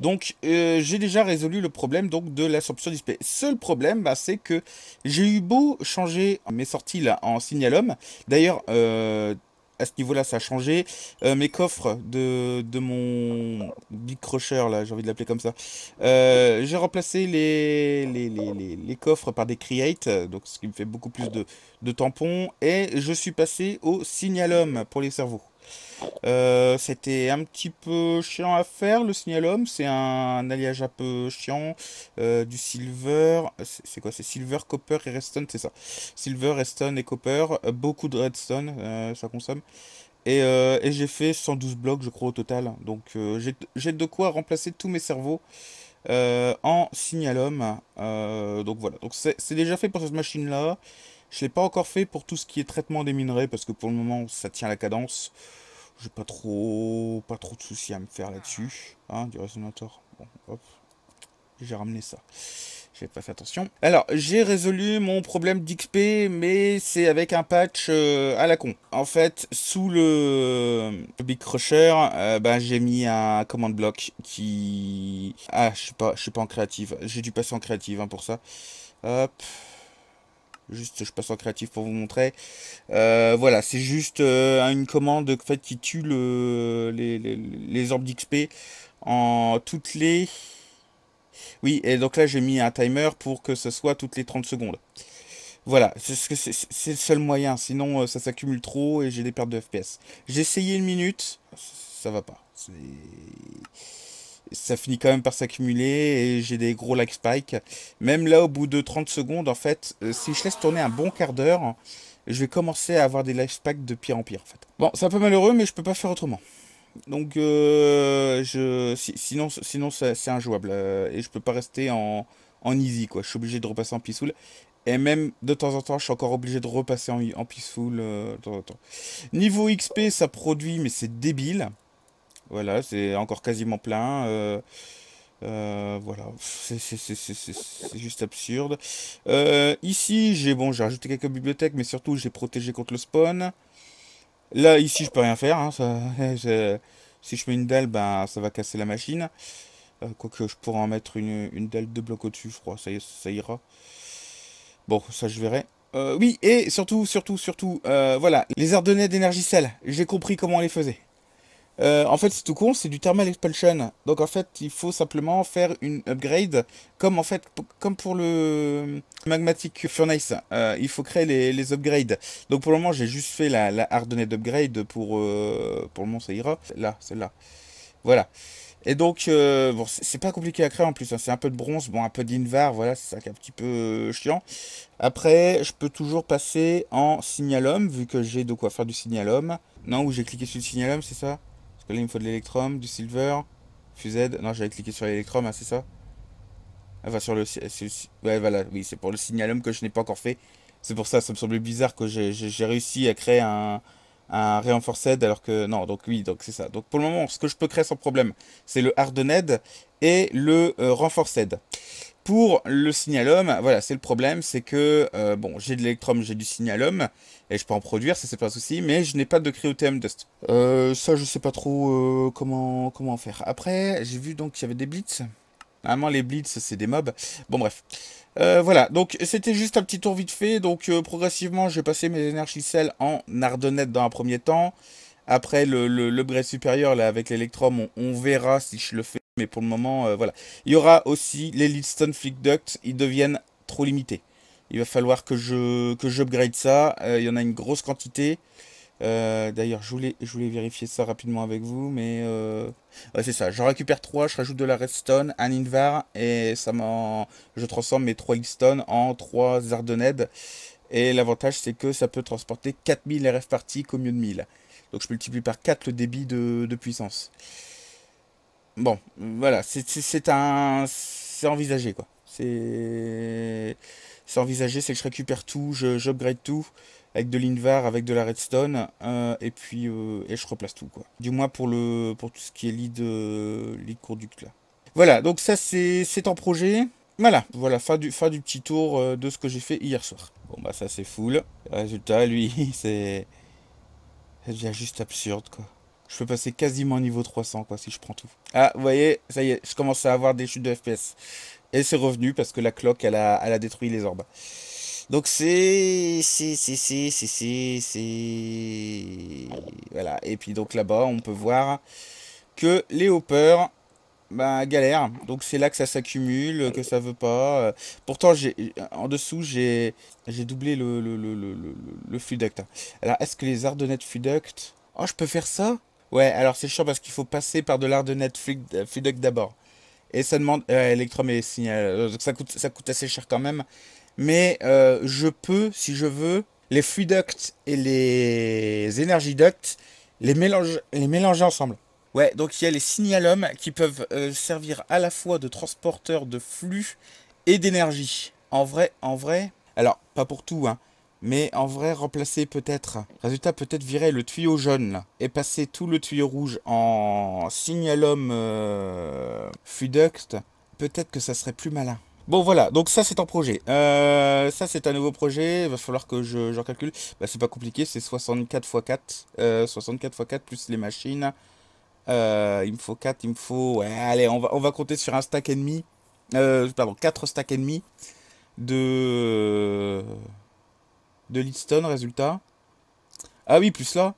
Donc, euh, j'ai déjà résolu le problème donc de l'absorption d'XP. Seul problème, bah, c'est que j'ai eu beau changer mes sorties là en signalum. D'ailleurs, euh, à ce niveau-là, ça a changé. Euh, mes coffres de, mon Big Crusher, là, j'ai envie de l'appeler comme ça, euh, j'ai remplacé les les, coffres par des Create, donc ce qui me fait beaucoup plus de, de tampons. Et je suis passé au Signalum pour les cerveaux. Euh, c'était un petit peu chiant à faire. Le signalum, c'est un, alliage un peu chiant. Euh, du silver. C'est quoi C'est silver, copper et redstone, c'est ça. Silver, redstone et copper. Euh, beaucoup de redstone, ça consomme. Et, j'ai fait 112 blocs, je crois, au total. Donc j'ai de quoi remplacer tous mes cerveaux. en signalum. donc voilà, donc c'est déjà fait pour cette machine-là. Je ne l'ai pas encore fait pour tout ce qui est traitement des minerais, parce que pour le moment, ça tient la cadence. J'ai pas trop, pas trop de soucis à me faire là-dessus. Hein, du résonateur. Bon, hop. J'ai ramené ça. J'ai pas fait attention. Alors, j'ai résolu mon problème d'XP, mais c'est avec un patch euh, à la con. En fait, sous le, Big Crusher, euh, ben, j'ai mis un command block qui... Ah, je suis pas, je suis pas en créative. J'ai dû passer en créative hein, pour ça. Hop. Juste, je passe en créatif pour vous montrer. Euh, voilà, c'est juste euh, une commande fait, qui tue les, les orbes d'XP en toutes les... Oui, et donc là, j'ai mis un timer pour que ce soit toutes les 30 secondes. Voilà, c'est le seul moyen, sinon euh, ça s'accumule trop et j'ai des pertes de FPS. J'ai essayé une minute, ça va pas. C'est ça finit quand même par s'accumuler et j'ai des gros lag spikes. Même là, au bout de 30 secondes, en fait, euh, si je laisse tourner un bon quart d'heure, je vais commencer à avoir des lag spikes de pire en pire, en fait. Bon, c'est un peu malheureux, mais je peux pas faire autrement. Donc, euh, je, sinon, c'est injouable euh, et je peux pas rester en, easy, quoi. Je suis obligé de repasser en peaceful. Et même de temps en temps, je suis encore obligé de repasser en, peaceful de temps en temps. Niveau XP, ça produit, mais c'est débile. Voilà, c'est encore quasiment plein. Euh, euh, voilà, c'est juste absurde. Euh, ici, j'ai bon, j'ai rajouté quelques bibliothèques, mais surtout j'ai protégé contre le spawn. Là, ici, je peux rien faire. Hein, si je mets une dalle, ben, ça va casser la machine. Quoique, je pourrais en mettre une, dalle de bloc au-dessus, je crois. Ça, ça ira. Bon, ça, je verrai. oui, et surtout, surtout, surtout, voilà, les Ardennais d'énergie sel. J'ai compris comment on les faisait. Euh, en fait, c'est tout con, c'est du thermal expulsion. Donc en fait, il faut simplement faire une upgrade, comme en fait, comme pour le magmatic furnace. Euh, il faut créer les, upgrades. Donc pour le moment, j'ai juste fait la, la upgrade pour euh, pour le moment ça ira. Là, celle-là, voilà. Et donc, bon, c'est pas compliqué à créer en plus. Hein. C'est un peu de bronze, bon, un peu d'invar, voilà, c'est ça qui est un petit peu chiant. Après, je peux toujours passer en signalum, vu que j'ai de quoi faire du signalum. Non, où j'ai cliqué sur le signalum, c'est ça là, il me faut de l'électrum, du silver, fused. Non, j'avais cliqué sur l'électrum, ah, c'est ça ah, Enfin, sur le... Ouais, voilà, oui, c'est pour le signalum que je n'ai pas encore fait. C'est pour ça, ça me semblait bizarre que j'ai réussi à créer un, un Reinforced alors que... Non, donc oui, donc c'est ça. Donc pour le moment, ce que je peux créer sans problème, c'est le Hardened et le euh, Renforced pour le signalum, voilà, c'est le problème, c'est que, euh, bon, j'ai de l'électrum, j'ai du signalum, et je peux en produire, ça c'est pas un souci, mais je n'ai pas de TM Dust. Euh, ça, je sais pas trop euh, comment, comment faire. Après, j'ai vu donc qu'il y avait des Blitz. Normalement, les Blitz, c'est des mobs. Bon, bref. Euh, voilà, donc c'était juste un petit tour vite fait. Donc, progressivement, j'ai passé mes énergicelles en Ardennette dans un premier temps. Après, le, le, le supérieur, là, avec l'électrum, on verra si je le fais mais pour le moment, euh, voilà. Il y aura aussi les Lidstone Flick Duct, ils deviennent trop limités. Il va falloir que je que j'upgrade ça. Euh, il y en a une grosse quantité. Euh, d'ailleurs, je voulais, je voulais vérifier ça rapidement avec vous, mais c'est ça. J'en récupère 3, je rajoute de la redstone, un invar, et ça Je transforme mes 3 Lidstone en 3 Ardened. Et l'avantage, c'est que ça peut transporter 4000 RF parties au mieux de 1000. Donc je multiplie par 4 le débit de, de puissance. Bon, voilà, c'est un. C'est envisagé, quoi. C'est. C'est envisagé, c'est que je récupère tout, j'upgrade tout, avec de l'Invar, avec de la Redstone, euh, et puis euh, et je replace tout, quoi. Du moins pour, le, pour tout ce qui est lead, euh, lead conduct, là. Voilà, donc ça, c'est en projet. Voilà, voilà, fin du, fin du petit tour de ce que j'ai fait hier soir. Bon, bah, ça, c'est full. Résultat, lui, c'est. Ça devient juste absurde, quoi je peux passer quasiment niveau 300 quoi si je prends tout. Ah, vous voyez, ça y est, je commence à avoir des chutes de FPS. Et c'est revenu parce que la cloque, elle a, détruit les orbes. Donc c'est... C'est... C'est... C'est... C'est... C'est... Voilà. Et puis donc là-bas, on peut voir que les hoppers bah, galère. Donc c'est là que ça s'accumule, que ça veut pas. Pourtant, en dessous, j'ai j'ai doublé le, le, le, Alors, est-ce que les ardennettes fuduct Oh, je peux faire ça Ouais, alors c'est chiant parce qu'il faut passer par de l'art de Netflix euh, fluidoc d'abord. Et ça demande. Euh, et Signal. Euh, ça coûte, ça coûte assez cher quand même. Mais euh, je peux, si je veux, les fluidoc et les Energy les, les mélanger ensemble. Ouais, donc il y a les signalums qui peuvent servir à la fois de transporteur de flux et d'énergie. En vrai, en vrai. Alors, pas pour tout, hein. Mais en vrai, remplacer peut-être. Résultat, peut-être virer le tuyau jaune et passer tout le tuyau rouge en signalum euh, fuduct. Peut-être que ça serait plus malin. Bon voilà, donc ça c'est un projet. Euh, ça c'est un nouveau projet, il va falloir que je, calcule. Bah, c'est pas compliqué, c'est 64 x 4. 64 x 4 plus les machines. Euh, il me faut 4, il me faut... allez, on va, on va compter sur un stack et demi. Euh, pardon, 4 stacks et demi de de Leadstone, résultat. Ah oui, plus là.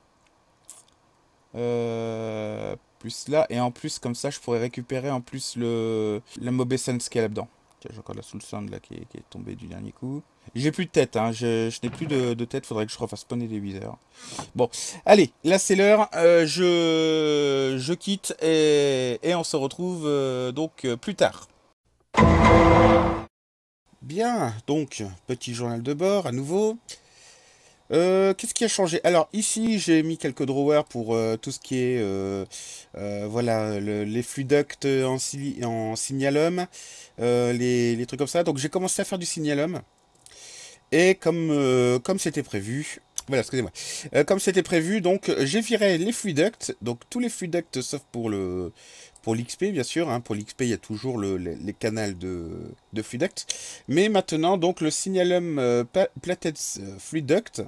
Euh, plus là. Et en plus, comme ça, je pourrais récupérer en plus le, la essence là-dedans. J'ai encore la Soul là qui est, tombée du dernier coup. J'ai plus de tête, hein. je, n'ai plus de, tête, faudrait que je refasse spawner des viseurs. Bon, allez, là c'est l'heure, euh, je, je quitte et, on se retrouve euh, donc plus tard. Bien, donc, petit journal de bord à nouveau. Euh, qu'est-ce qui a changé Alors ici j'ai mis quelques drawers pour euh, tout ce qui est euh, voilà les flux en, en signalum, les, les, trucs comme ça. Donc j'ai commencé à faire du signalum et comme comme c'était prévu, voilà excusez-moi, comme c'était prévu donc j'ai viré les ducts. donc tous les ducts sauf pour le pour l'XP, bien sûr. Hein. pour l'XP, il y a toujours les, canaux canals de, de Mais maintenant, donc, le Signalum euh, Plated euh,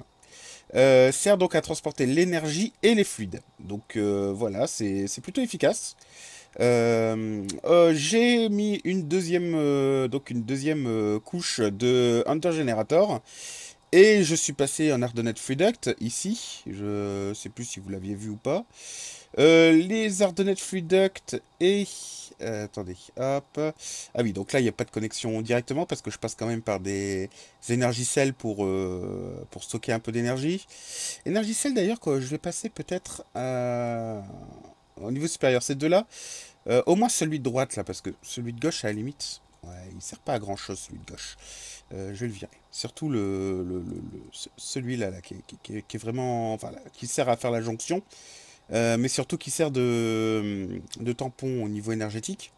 euh, sert donc à transporter l'énergie et les fluides. Donc euh, voilà, c'est plutôt efficace. J'ai mis une deuxième, donc une deuxième couche de Hunter Generator. Et je suis passé en Ardonet Fluiduct, ici. Je sais plus si vous l'aviez vu ou pas. Euh, les ardonettes Fluiduct et... Euh, attendez, hop. Ah oui, donc là, il n'y a pas de connexion directement parce que je passe quand même par des énergicelles pour, euh, pour stocker un peu d'énergie. Énergie d'ailleurs, que je vais passer peut-être au niveau supérieur. Ces deux-là, au moins celui de droite, là, parce que celui de gauche, à la limite, il ne sert pas à grand-chose, celui de gauche. je vais le virer. Surtout le, celui-là, là, qui, est vraiment. Enfin, qui sert à faire la jonction. Euh, mais surtout qui sert de, tampon au niveau énergétique.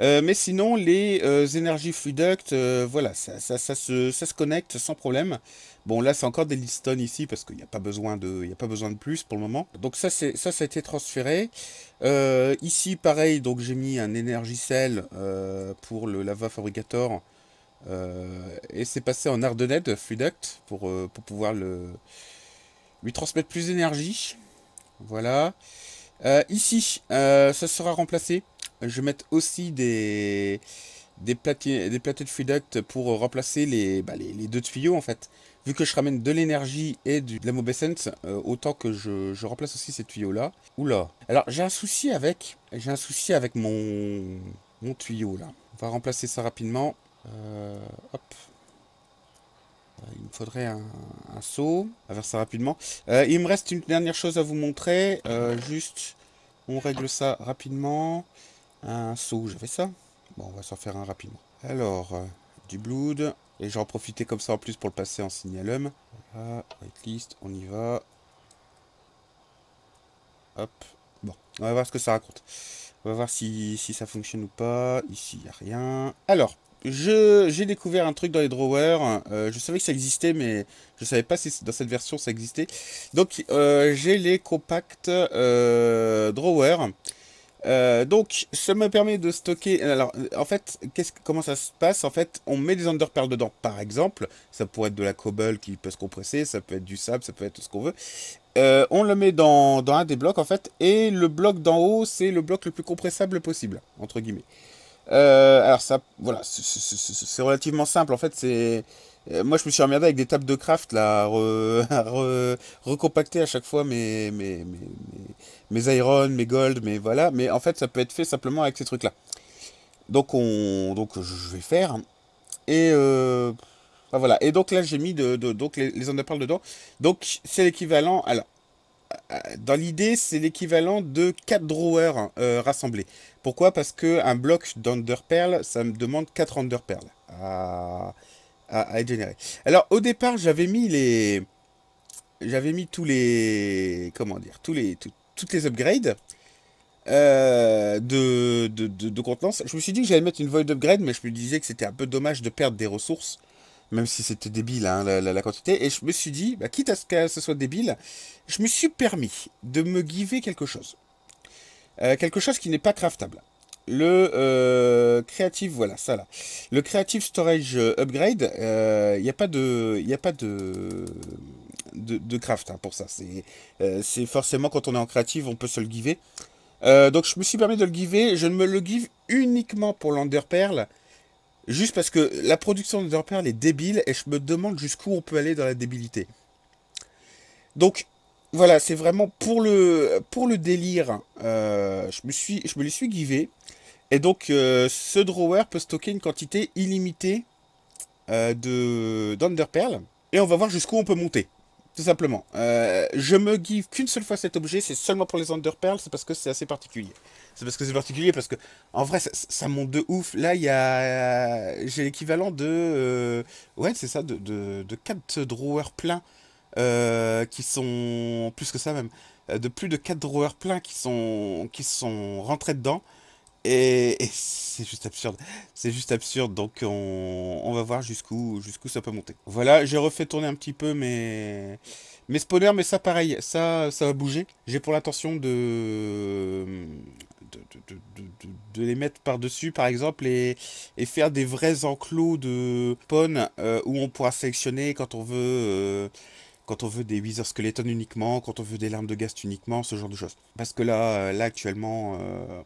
Euh, mais sinon, les euh, énergies Fluiduct, voilà, ça, se, connecte sans problème. Bon, là, c'est encore des listons ici parce qu'il n'y a, pas besoin de, a pas besoin de plus pour le moment. Donc, ça, ça, ça a été transféré. ici, pareil, donc j'ai mis un Energy Cell pour le Lava Fabricator. et c'est passé en Ardennet Fluiduct pour, pour pouvoir le, lui transmettre plus d'énergie. Voilà. Euh, ici, euh, ça sera remplacé. Je vais mettre aussi des, des, des plateaux de pour remplacer bah, les, les, deux tuyaux en fait. Vu que je ramène de l'énergie et du, de la Mobescence, euh, autant que je, remplace aussi ces tuyaux là. Oula. Alors j'ai un souci avec. J'ai un souci avec mon, mon tuyau là. On va remplacer ça rapidement. hop. Euh, il me faudrait un, saut. seau. On ça rapidement. Euh, il me reste une dernière chose à vous montrer. Euh, juste, on règle ça rapidement. Un saut, j'avais ça. Bon, on va s'en faire un rapidement. Alors, du blood. Et j'en profiter comme ça en plus pour le passer en signalum. Voilà, whitelist, on y va. Hop. Bon, on va voir ce que ça raconte. On va voir si, si ça fonctionne ou pas. Ici, il n'y a rien. Alors, j'ai découvert un truc dans les drawers. Euh, je savais que ça existait, mais je savais pas si dans cette version ça existait. Donc, euh, j'ai les compacts euh, drawers. donc, ça me permet de stocker. Alors, en fait, comment ça se passe En fait, on met des underperls dedans, par exemple. Ça pourrait être de la cobble qui peut se compresser, ça peut être du sable, ça peut être tout ce qu'on veut. on le met dans, dans, un des blocs, en fait, et le bloc d'en haut, c'est le bloc le plus compressable possible, entre guillemets. Euh, alors ça, voilà, c'est relativement simple. En fait, c'est euh, moi, je me suis emmerdé avec des tables de craft là, à, recompacter à chaque fois mes, mes, mes, mes, iron, mes gold, mais voilà. Mais en fait, ça peut être fait simplement avec ces trucs-là. Donc, on, donc je vais faire. Et euh, voilà. Et donc là, j'ai mis de, de, donc les, les parle dedans. Donc, c'est l'équivalent. Alors, dans l'idée, c'est l'équivalent de quatre drawers rassemblés. Pourquoi Parce que un bloc pearl, ça me demande 4 Underpearl à, à, à Alors au départ, j'avais mis les. J'avais mis tous les. Comment dire tous les, Toutes les upgrades. Euh, de, de, contenance. Je me suis dit que j'allais mettre une void upgrade, mais je me disais que c'était un peu dommage de perdre des ressources, même si c'était débile hein, la, quantité. Et je me suis dit, bah, quitte à ce que ce soit débile, je me suis permis de me giver quelque chose. Euh, quelque chose qui n'est pas craftable. Le euh, Creative, voilà, ça là. Le Creative Storage euh, Upgrade, il n'y a pas de, y a pas de, de, craft hein, pour ça. C'est forcément quand on est en Creative, on peut se le giver. donc je me suis permis de le giver. Je ne me le give uniquement pour l'Underperl. Juste parce que la production d'Underperl est débile et je me demande jusqu'où on peut aller dans la débilité. Donc voilà, c'est vraiment pour le, pour le délire. Euh, je, me suis, je me les suis givé. Et donc, euh, ce drawer peut stocker une quantité illimitée euh, de d'Underpearl. Et on va voir jusqu'où on peut monter. Tout simplement. je me give qu'une seule fois cet objet, c'est seulement pour les Underpearls, c'est parce que c'est assez particulier. C'est parce que c'est particulier, parce que, en vrai, ça, monte de ouf. Là, il y a. J'ai l'équivalent de. ouais, c'est ça, de, de, de 4 drawers pleins euh, qui sont, plus que ça même, euh, de plus de 4 drawers pleins qui sont, qui sont rentrés dedans. Et, c'est juste absurde. C'est juste absurde. Donc on, va voir jusqu'où jusqu'où ça peut monter. Voilà, j'ai refait tourner un petit peu mes, mes spawners, mais ça pareil, ça, ça va bouger. J'ai pour l'intention de, de, les mettre par-dessus, par exemple, et, et, faire des vrais enclos de spawn euh, où on pourra sélectionner quand on veut quand on veut des Wither Skeleton uniquement, quand on veut des larmes de gaz uniquement, ce genre de choses. Parce que là, euh, là actuellement, euh,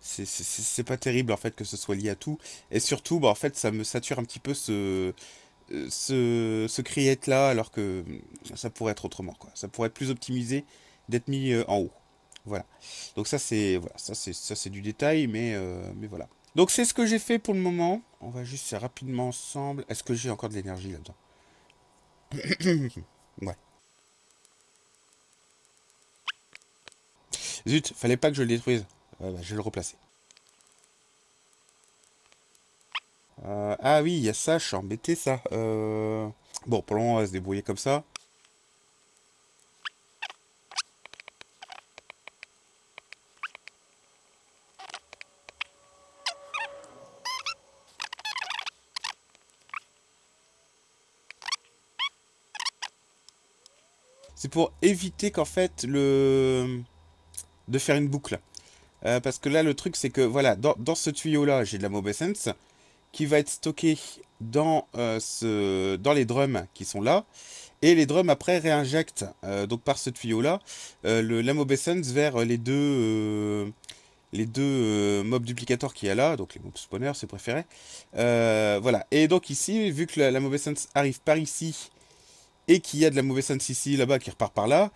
c'est pas terrible en fait que ce soit lié à tout. Et surtout, bah, en fait, ça me sature un petit peu ce, ce, criette là, alors que ça pourrait être autrement. Quoi. Ça pourrait être plus optimisé d'être mis euh, en haut. Voilà. Donc ça c'est voilà, ça c'est ça c'est du détail, mais mais voilà. Donc c'est ce que j'ai fait pour le moment. On va juste faire rapidement ensemble. Est-ce que j'ai encore de l'énergie là-dedans ouais. Zut, fallait pas que je le détruise. Euh, bah, je vais le replacer. Euh, ah oui, il y a ça, je suis embêté ça. Euh, bon, pour le on va se débrouiller comme ça. pour éviter qu'en fait le de faire une boucle. Euh, parce que là, le truc, c'est que voilà, dans, ce tuyau-là, j'ai de la Mobescence qui va être stockée dans, euh, ce, dans les drums qui sont là. Et les drums après réinjectent, euh, donc par ce tuyau-là, le l'amobescence vers les deux, les deux mobs duplicateurs qu'il y a là, donc les mobs spawners, c'est préféré. voilà. Et donc ici, vu que la l'amobescence arrive par ici et qu'il y a de la mauvaise sainte ici, là-bas qui repart par là,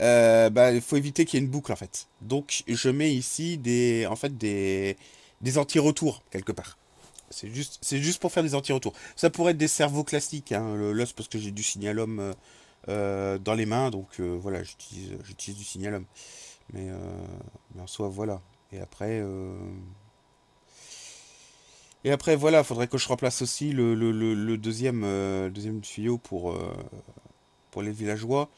euh, bah, il faut éviter qu'il y ait une boucle en fait. Donc je mets ici des, en fait, des, des anti-retours quelque part. C'est juste, c'est juste pour faire des anti-retours. Ça pourrait être des cerveaux classiques, hein, l'os parce que j'ai du signal euh, euh, dans les mains, donc euh, voilà, j'utilise, j'utilise du signal Mais, mais en soi, voilà. Et après, et après, voilà, faudrait que je remplace aussi le, euh, deuxième, tuyau euh, pour, les villageois.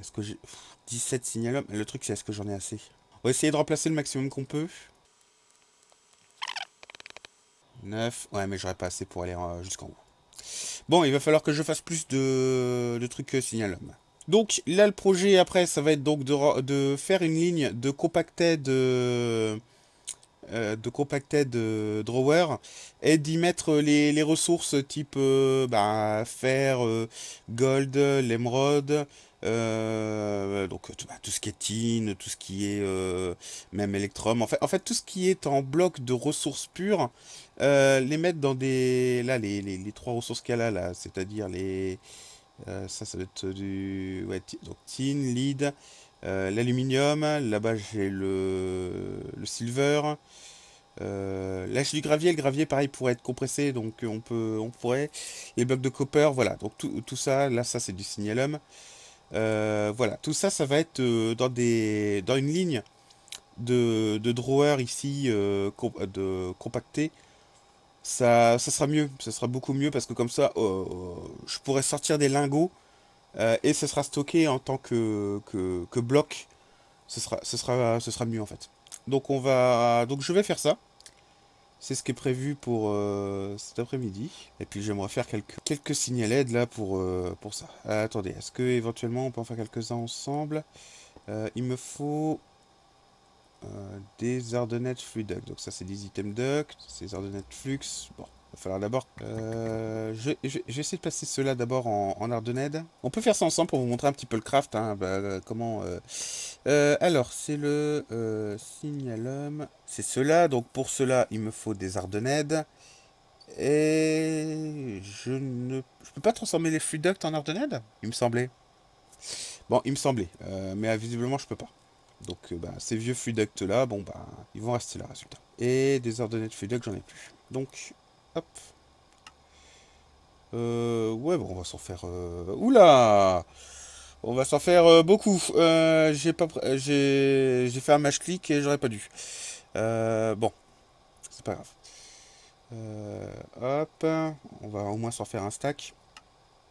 Est-ce que j'ai... 17 signalums. Le truc, c'est est-ce que j'en ai assez On va essayer de remplacer le maximum qu'on peut. 9. Ouais, mais j'aurais pas assez pour aller euh, jusqu'en haut. Bon, il va falloir que je fasse plus de, trucs signalum. Donc là, le projet après, ça va être donc de, faire une ligne de compacted... de. Euh, de compacted drawer et d'y mettre les, ressources type euh, bah, fer, euh, gold, l'émeraude, donc bah, tout ce qui est tin, tout ce qui est même électrum, en fait, en fait tout ce qui est en bloc de ressources pures, les mettre dans des... les, les, les trois ressources qu'elle a là, c'est-à-dire les... ça, ça doit être du... donc tin, lead, euh, l'aluminium, là-bas j'ai le, silver. Euh, là, j'ai du gravier, le gravier pareil pourrait être compressé, donc on peut, on pourrait. Les blocs de copper, voilà. Donc tout, ça, là ça c'est du signalum. Euh, voilà, tout ça, ça va être dans des, dans une ligne de, de drawer ici de compacté. Ça, ça sera mieux, ça sera beaucoup mieux parce que comme ça, je pourrais sortir des lingots euh, et ce sera stocké en tant que, que, bloc. Ce sera, ce, sera, ce sera mieux en fait. Donc on va. Donc je vais faire ça. C'est ce qui est prévu pour euh, cet après-midi. Et puis j'aimerais faire quelques, quelques signal là pour, euh, pour ça. attendez, est-ce que éventuellement on peut en faire quelques-uns ensemble Il me faut des ardennettes flux Donc ça c'est des items duct, c'est ardennettes flux. Bon va falloir d'abord... Euh, je, vais essayer de passer cela d'abord en, en On peut faire ça ensemble pour vous montrer un petit peu le craft. Hein, bah, euh, comment... Euh, euh, alors, c'est le signalum. C'est cela. Donc pour cela, il me faut des Ardenèdes. Et je ne je peux pas transformer les flux en Ardenède Il me semblait. Bon, il me semblait. mais visiblement, je peux pas. Donc bah, ces vieux fluiducts là, bon bah ils vont rester là, résultat. Et des ordonnées de j'en ai plus. Donc euh, ouais, bon, on va s'en faire... Euh, oula On va s'en faire euh, beaucoup. j'ai pas, j'ai, fait un match clic et j'aurais pas dû. bon, c'est pas grave. hop, on va au moins s'en faire un stack.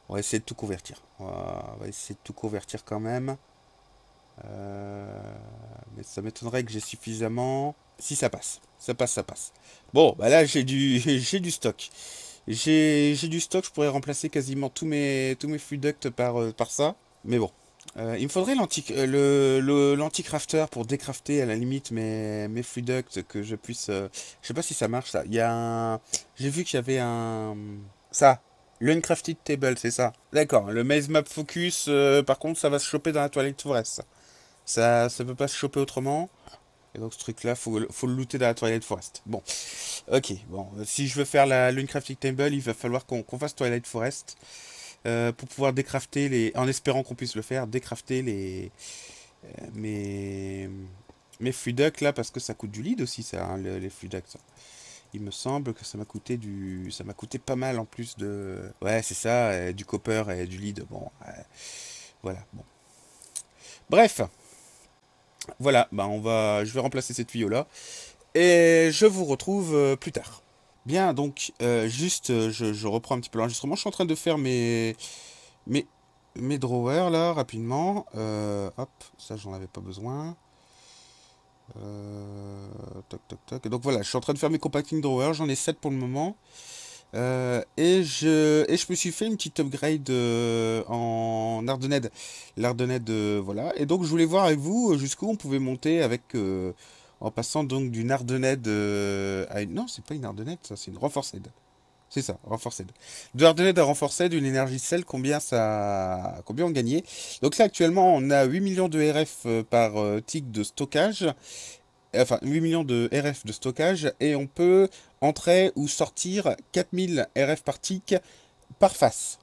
On va essayer de tout convertir. on va essayer de tout convertir quand même. mais ça m'étonnerait que j'ai suffisamment si ça passe. Ça passe, ça passe. Bon, bah là, j'ai du, du stock. J'ai, du stock, je pourrais remplacer quasiment tous mes, tous mes flux par, euh, par ça. Mais bon. Euh, il me faudrait euh, l'anti-crafter pour décrafter à la limite mes, mes flux que je puisse... je sais pas si ça marche ça. Il y J'ai vu qu'il y avait un... Ça, l'Uncrafted Table, c'est ça. D'accord, le Maze Map Focus, par contre, ça va se choper dans la toilette Tourette. Ça. ça, ça peut pas se choper autrement donc ce truc-là, faut, faut le looter dans la Twilight Forest. Bon, ok, bon. Si je veux faire la Lune Crafting Table, il va falloir qu'on fasse Twilight Forest euh, pour pouvoir décrafter les... En espérant qu'on puisse le faire, décrafter les... Euh, mes... Mes fluiducks, là, parce que ça coûte du lead aussi, ça, hein, les fluiducks. il me semble que ça m'a coûté du ça m'a coûté pas mal en plus de ouais c'est ça euh, du copper et du lead bon voilà bon bref voilà, bah on va, je vais remplacer cette tuyau là Et je vous retrouve euh, plus tard. Bien, donc, euh, juste, euh, je, reprends un petit peu l'enregistrement. Je suis en train de faire mes, mes, drawers, là, rapidement. hop, ça, j'en avais pas besoin. Donc voilà, je suis en train de faire mes compacting drawers. J'en ai 7 pour le moment. Euh, et, je, et je me suis fait une petite upgrade euh, en ardened l'ardened euh, voilà. Et donc, je voulais voir avec vous jusqu'où on pouvait monter avec... en passant donc d'une Ardenet à une... Non, c'est pas une ardened ça, c'est une Renforced. C'est ça, Renforced. De ardened à Renforced, une énergie celle, combien ça... Combien on gagnait Donc là, actuellement, on a 8 millions de RF par tick de stockage enfin 8 millions de RF de stockage et on peut entrer ou sortir 4000 RF par par face.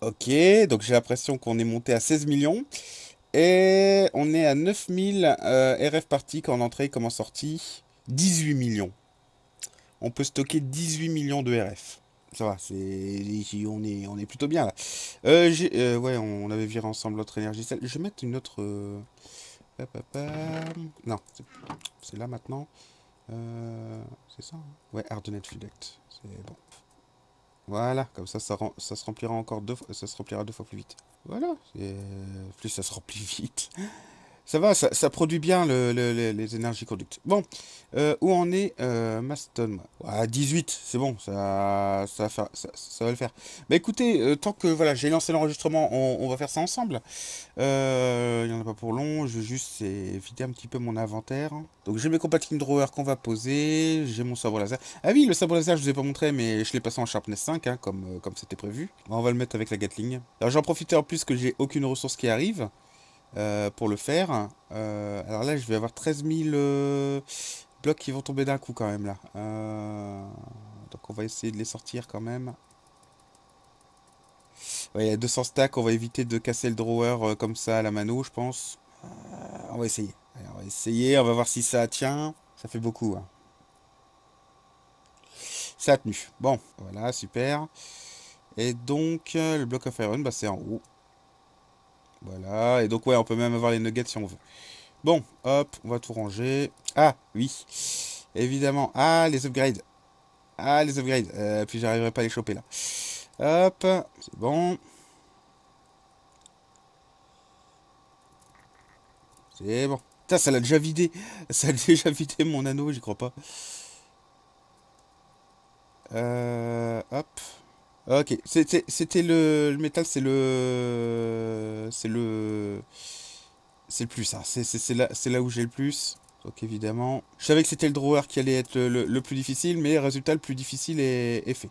Ok, donc j'ai l'impression qu'on est monté à 16 millions. Et on est à 9000 euh, RF par en entrée comme en sortie. 18 millions. On peut stocker 18 millions de RF. Ça va, c'est on est, on est plutôt bien là. Euh, euh, ouais, on avait viré ensemble l'autre énergie. Je vais mettre une autre... Non, c'est là maintenant. Euh, c'est ça hein. Ouais, Ardonet Fudect. C'est bon. Voilà, comme ça, ça, se remplira encore deux ça se remplira deux fois plus vite. Voilà, plus ça se remplit vite. Ça va, ça, produit bien les énergies conductes. Bon, euh, où en est euh, Maston À ah, 18, c'est bon, ça, ça, va le faire. Bah écoutez, euh, tant que voilà, j'ai lancé l'enregistrement, on, va faire ça ensemble. Euh, il n'y en a pas pour long, je vais juste vider un petit peu mon inventaire. Donc j'ai mes compatibles drawers qu'on va poser, j'ai mon sabre laser. Ah oui, le sabre laser, je ne vous ai pas montré, mais je l'ai passé en Sharpness 5, hein, comme comme c'était prévu. On va le mettre avec la Gatling. Alors j'en profite en plus que j'ai aucune ressource qui arrive. Euh, pour le faire. Euh, alors là, je vais avoir 13 000 euh, blocs qui vont tomber d'un coup quand même là. donc on va essayer de les sortir quand même. il y a 200 stacks, on va éviter de casser le drawer comme ça à la mano, je pense. on va essayer. on va essayer, on va voir si ça tient. Ça fait beaucoup. Hein. Ça a tenu. Bon, voilà, super. Et donc, le bloc of iron, bah, c'est en haut. Voilà, et donc ouais, on peut même avoir les nuggets si on veut. Bon, hop, on va tout ranger. Ah, oui, évidemment. Ah, les upgrades. Ah, les upgrades. Euh, puis j'arriverai pas à les choper là. Hop, c'est bon. C'est bon. Putain, ça l'a déjà vidé. Ça a déjà vidé mon anneau, j'y crois pas. Euh, hop. Ok, c'était le, le métal, c'est le c'est le c'est le plus. Hein. C'est là, là, où j'ai le plus. Donc évidemment, je savais que c'était le drawer qui allait être le, plus difficile, mais résultat, le plus difficile est, fait.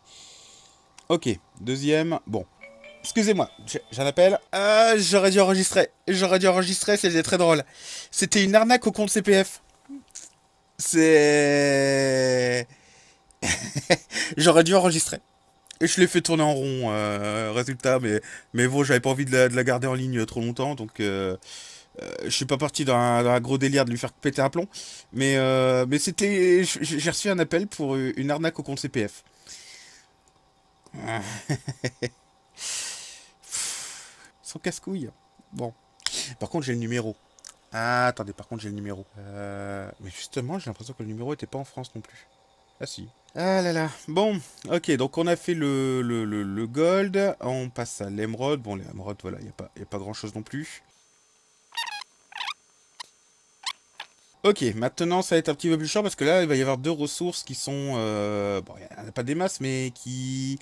Ok, deuxième. Bon, excusez-moi, j'en appelle. Ah, j'aurais dû enregistrer. J'aurais dû enregistrer, c'était très drôle. C'était une arnaque au compte CPF. C'est... j'aurais dû enregistrer. Et je l'ai fait tourner en rond, euh, résultat, mais, mais bon, j'avais pas envie de la, garder en ligne trop longtemps, donc euh, euh, je suis pas parti dans un, gros délire de lui faire péter un plomb. Mais, mais c'était. J'ai reçu un appel pour une arnaque au compte CPF. Sans casse-couille. Bon. Par contre, j'ai le numéro. Ah, attendez, par contre, j'ai le numéro. mais justement, j'ai l'impression que le numéro était pas en France non plus. Ah si. Ah là là. Bon, ok, donc on a fait le, gold. On passe à l'émeraude. Bon, l'émeraude, voilà, il n'y a, pas, a pas grand chose non plus. Ok, maintenant ça va être un petit peu plus cher parce que là il va y avoir deux ressources qui sont... Euh, bon, il n'y en a pas des masses mais qui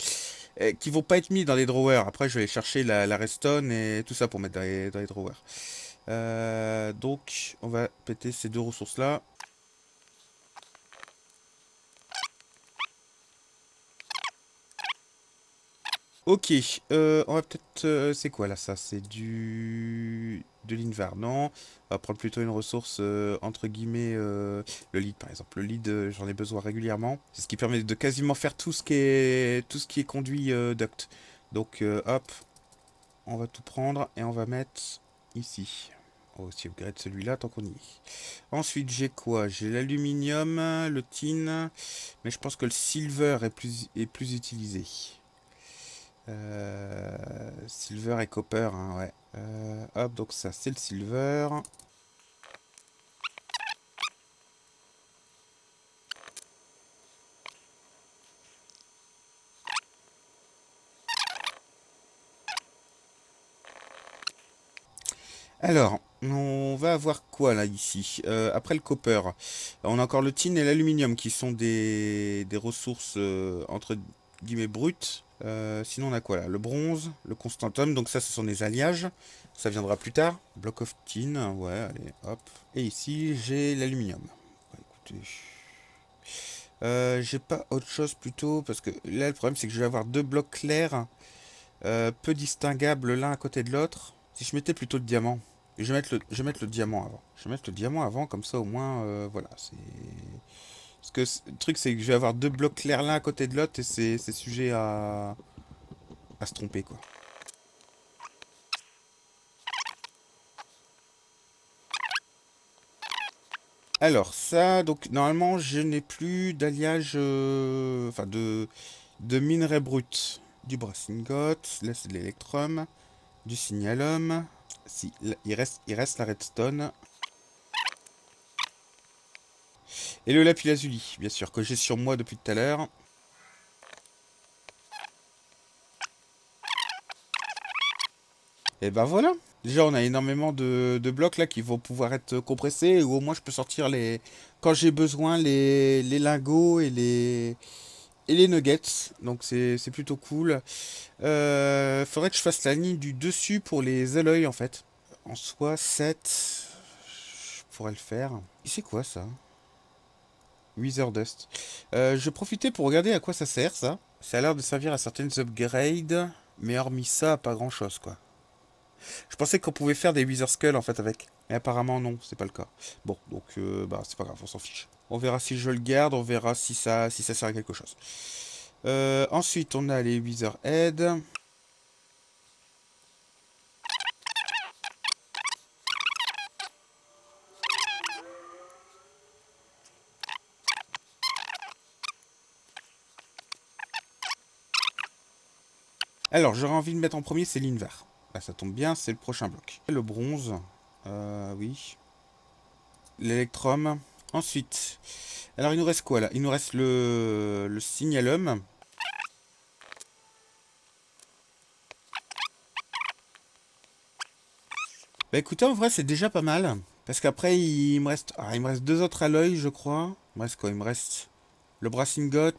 eh, qui vont pas être mis dans les drawers. Après, je vais chercher la, la et tout ça pour mettre dans les, drawers. Euh, donc, on va péter ces deux ressources-là. Ok, euh, on va peut-être... Euh, c'est quoi là ça C'est du... de l'Invar, non On va prendre plutôt une ressource euh, entre guillemets, le lead par exemple. Le lead, j'en ai besoin régulièrement. C'est ce qui permet de quasiment faire tout ce qui est, tout ce qui est conduit duct. Donc hop, on va tout prendre et on va mettre ici. On oh, va aussi upgrade celui-là tant qu'on y est. Ensuite j'ai quoi J'ai l'aluminium, le tin, mais je pense que le silver est plus, est plus utilisé. Euh, silver et copper, hein, ouais. Euh, hop, donc ça c'est le silver. Alors, on va avoir quoi là ici euh, Après le copper, on a encore le tin et l'aluminium qui sont des, ressources entre guillemets brutes euh, sinon, on a quoi là Le bronze, le constantum. Donc, ça, ce sont des alliages. Ça viendra plus tard. Block of tin. Ouais, allez, hop. Et ici, j'ai l'aluminium. Bah, écoutez. Euh, j'ai pas autre chose plutôt. Parce que là, le problème, c'est que je vais avoir deux blocs clairs. Euh, peu distinguables l'un à côté de l'autre. Si je mettais plutôt le diamant. je vais, mettre le, je vais mettre le diamant avant. Je vais mettre le diamant avant, comme ça au moins, voilà, c'est... Parce que le truc, c'est que je vais avoir deux blocs clairs l'un à côté de l'autre et c'est sujet à... se tromper, quoi. Alors, ça, donc, normalement, je n'ai plus d'alliage... Euh, enfin, de, de minerais brut, Du brassingot, là, c'est de l'électrum, du signalum. Si, il reste, il reste la redstone. Et le lapis-lazuli, bien sûr, que j'ai sur moi depuis tout à l'heure. Et ben voilà Déjà, on a énormément de, blocs là qui vont pouvoir être compressés, ou au moins je peux sortir les quand j'ai besoin les, lingots et les, et les nuggets. Donc c'est plutôt cool. Euh, faudrait que je fasse la ligne du dessus pour les alloys en fait. En soit, 7, je pourrais le faire. Et c'est quoi ça wizard Dust. Euh, je profitais pour regarder à quoi ça sert, ça. Ça a l'air de servir à certaines upgrades, mais hormis ça, pas grand-chose, quoi. Je pensais qu'on pouvait faire des Wither Skull, en fait, avec. Mais apparemment, non, c'est pas le cas. Bon, donc, euh, bah, c'est pas grave, on s'en fiche. On verra si je le garde, on verra si ça, si ça sert à quelque chose. Euh, ensuite, on a les Wither Head. Alors, j'aurais envie de mettre en premier c'est l'univers, Bah, ça tombe bien, c'est le prochain bloc. Le bronze, euh, oui. L'électrum. Ensuite, alors il nous reste quoi là Il nous reste le, le signalum. Bah écoutez, en vrai, c'est déjà pas mal. Parce qu'après, il me reste ah, il me reste deux autres à l'œil, je crois. Il me reste quoi Il me reste le Brassingot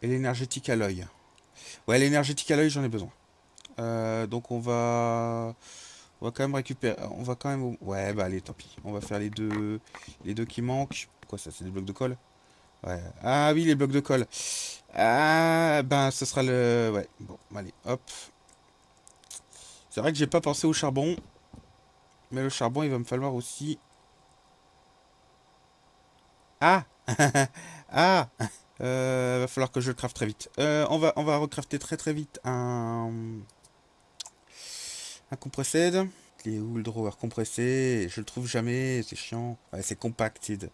et l'énergétique à l'œil. Ouais, l'énergétique à l'œil, j'en ai besoin. Euh, donc on va... On va quand même récupérer... On va quand même... Ouais, bah allez, tant pis. On va faire les deux, les deux qui manquent. Quoi ça, c'est des blocs de colle Ouais. Ah oui, les blocs de colle. Ah, ben ce sera le... Ouais, bon, allez, hop. C'est vrai que j'ai pas pensé au charbon. Mais le charbon, il va me falloir aussi... Ah Ah Il euh, Va falloir que je le crafte très vite. Euh, on, va, on va recrafter très très vite un... Un compressed. Les wool drawer compressé. Je le trouve jamais. C'est chiant. c'est compacted.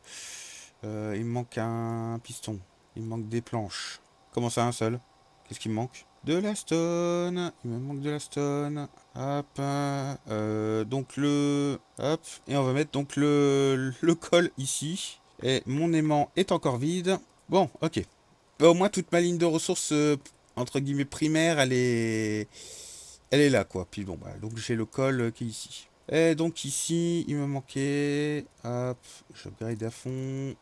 Euh, il me manque un piston. Il me manque des planches. Comment ça, un seul Qu'est-ce qui me manque De la stone. Il me manque de la stone. Hop. Euh, donc le... Hop. Et on va mettre donc le, le col ici. Et mon aimant est encore vide. Bon, ok. Bah, au moins, toute ma ligne de ressources, euh, entre guillemets, primaire, elle est elle est là quoi. Puis bon, bah, donc j'ai le col euh, qui est ici. Et donc ici, il me manquait... Hop, j'upgrade à fond.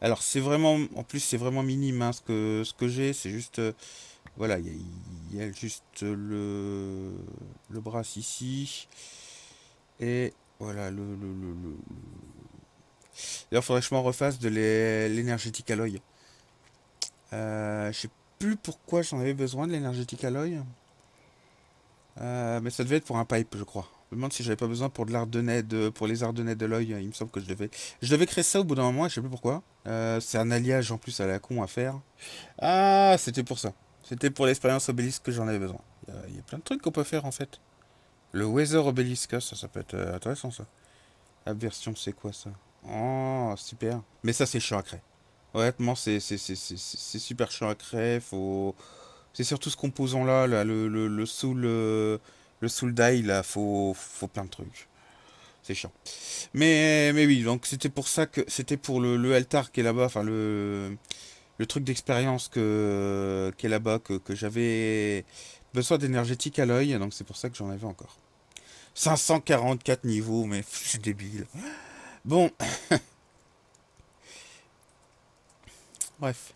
Alors c'est vraiment... En plus c'est vraiment minime hein, ce que, ce que j'ai. C'est juste... Euh, voilà, il y, a juste le, le bras ici. Et voilà, le... le, le, D'ailleurs, faudrait que je m'en refasse de l'énergétique alloy. Euh, je sais plus pourquoi j'en avais besoin de l'énergétique alloy. Euh, mais ça devait être pour un pipe, je crois. Je me demande si j'avais pas besoin pour de l'ardennais pour les ardennais de l'œil. Hein. Il me semble que je devais. Je devais créer ça au bout d'un moment, je sais plus pourquoi. Euh, c'est un alliage en plus à la con à faire. Ah, c'était pour ça. C'était pour l'expérience obélisque que j'en avais besoin. Il y, a plein de trucs qu'on peut faire en fait. Le Weather obélisque, ça, ça peut être euh, intéressant ça. Abversion, c'est quoi ça Oh, super. Mais ça, c'est chiant à créer. Honnêtement, c'est super chiant à créer. Faut. C'est surtout ce composant-là, le, soul, euh, le soul die, là, faut, plein de trucs. C'est chiant. Mais, mais oui, donc c'était pour ça que c'était pour le, altar qui est là-bas, enfin le, truc d'expérience que qui est là-bas que, j'avais besoin d'énergétique à l'œil, donc c'est pour ça que j'en avais encore. 544 niveaux, mais je suis débile. Bon. Bref.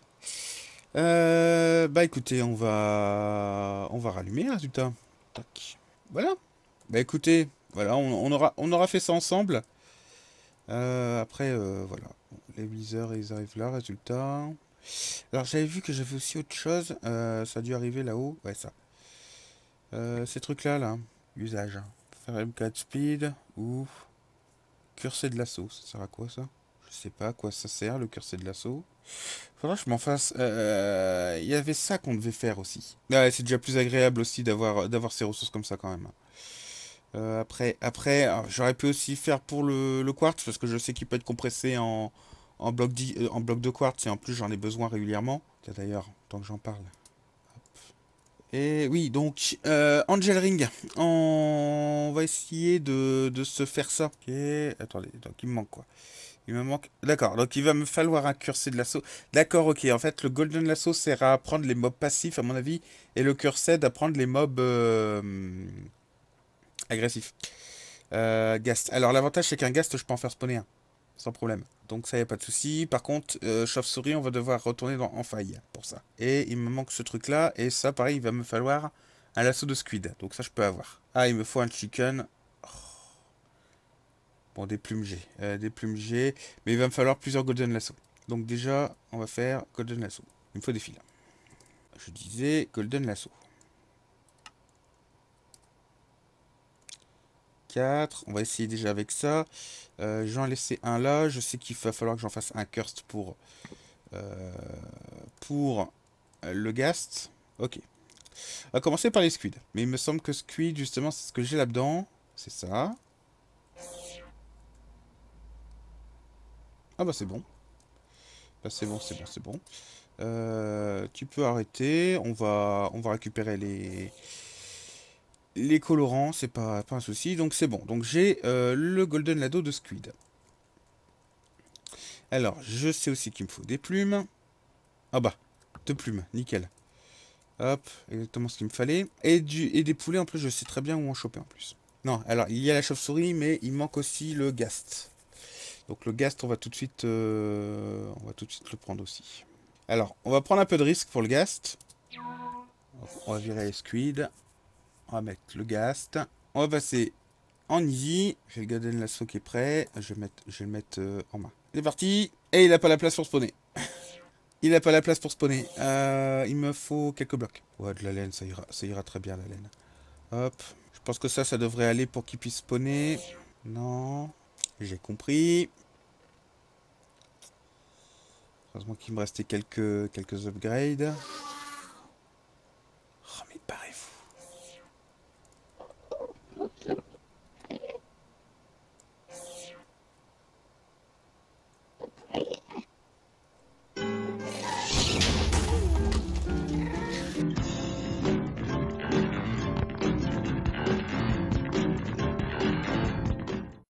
Euh, bah écoutez, on va on va rallumer hein, résultat. Tac. Voilà. Bah écoutez, voilà, on, aura on aura fait ça ensemble. Euh, après, euh, voilà, les viseurs ils arrivent là, résultat. Alors j'avais vu que j'avais aussi autre chose. ça a dû arriver là-haut. Ouais ça. ces trucs là là, usage. Faire M4 speed ou curser de l'assaut. Ça sert à quoi ça je sais pas à quoi ça sert, le curseur de l'assaut. Faudra que je m'en fasse. Il euh, euh, y avait ça qu'on devait faire aussi. c'est déjà plus agréable aussi d'avoir d'avoir ces ressources comme ça quand même. Euh, après, après j'aurais pu aussi faire pour le, quartz, parce que je sais qu'il peut être compressé en, bloc, de quartz, et en plus j'en ai besoin régulièrement. D'ailleurs, tant que j'en parle. Et oui, donc, Angel Ring, on... va essayer de, de se faire ça. Ok, attendez, donc il me manque quoi il me manque. D'accord, donc il va me falloir un cursé de lasso. D'accord, ok. En fait, le Golden Lasso sert à prendre les mobs passifs, à mon avis, et le à d'apprendre les mobs euh, agressifs. Euh, ghast. Alors, l'avantage, c'est qu'un gast je peux en faire spawner un, sans problème. Donc, ça, y a pas de souci. Par contre, euh, chauve-souris, on va devoir retourner dans... en faille pour ça. Et il me manque ce truc-là, et ça, pareil, il va me falloir un lasso de squid. Donc, ça, je peux avoir. Ah, il me faut un chicken. Bon, des plumes G. Euh, des plumes G. Mais il va me falloir plusieurs Golden Lasso. Donc déjà, on va faire Golden Lasso. Il me faut des fils. Je disais Golden Lasso. 4. On va essayer déjà avec ça. Euh, j'en laisser un là. Je sais qu'il va falloir que j'en fasse un curse pour, euh, pour le Gast. Ok. On va commencer par les Squids. Mais il me semble que Squid, justement, c'est ce que j'ai là-dedans. C'est ça. Ah bah, bah c'est bon. c'est bon, c'est bon, c'est euh, bon. tu peux arrêter. On va, on va récupérer les, les colorants. C'est pas, pas un souci. Donc c'est bon. Donc j'ai euh, le Golden Lado de Squid. Alors, je sais aussi qu'il me faut des plumes. Ah bah, deux plumes, nickel. Hop, exactement ce qu'il me fallait. Et, du, et des poulets, en plus, je sais très bien où en choper en plus. Non, alors, il y a la chauve-souris, mais il manque aussi le gast. Donc le Gast, on va tout de suite, euh, on va tout de suite le prendre aussi. Alors, on va prendre un peu de risque pour le Gast. on va virer les Squid. On va mettre le Gast. On va passer en easy. J'ai le garder l'assaut qui est prêt. Je vais, je vais le mettre euh, en main. C'est parti. Et il n'a pas la place pour spawner. il n'a pas la place pour spawner. Euh, il me faut quelques blocs. Ouais, de la laine, ça ira, ça ira très bien la laine. Hop. Je pense que ça, ça devrait aller pour qu'il puisse spawner. Non. J'ai compris. Heureusement qu'il me restait quelques, quelques upgrades.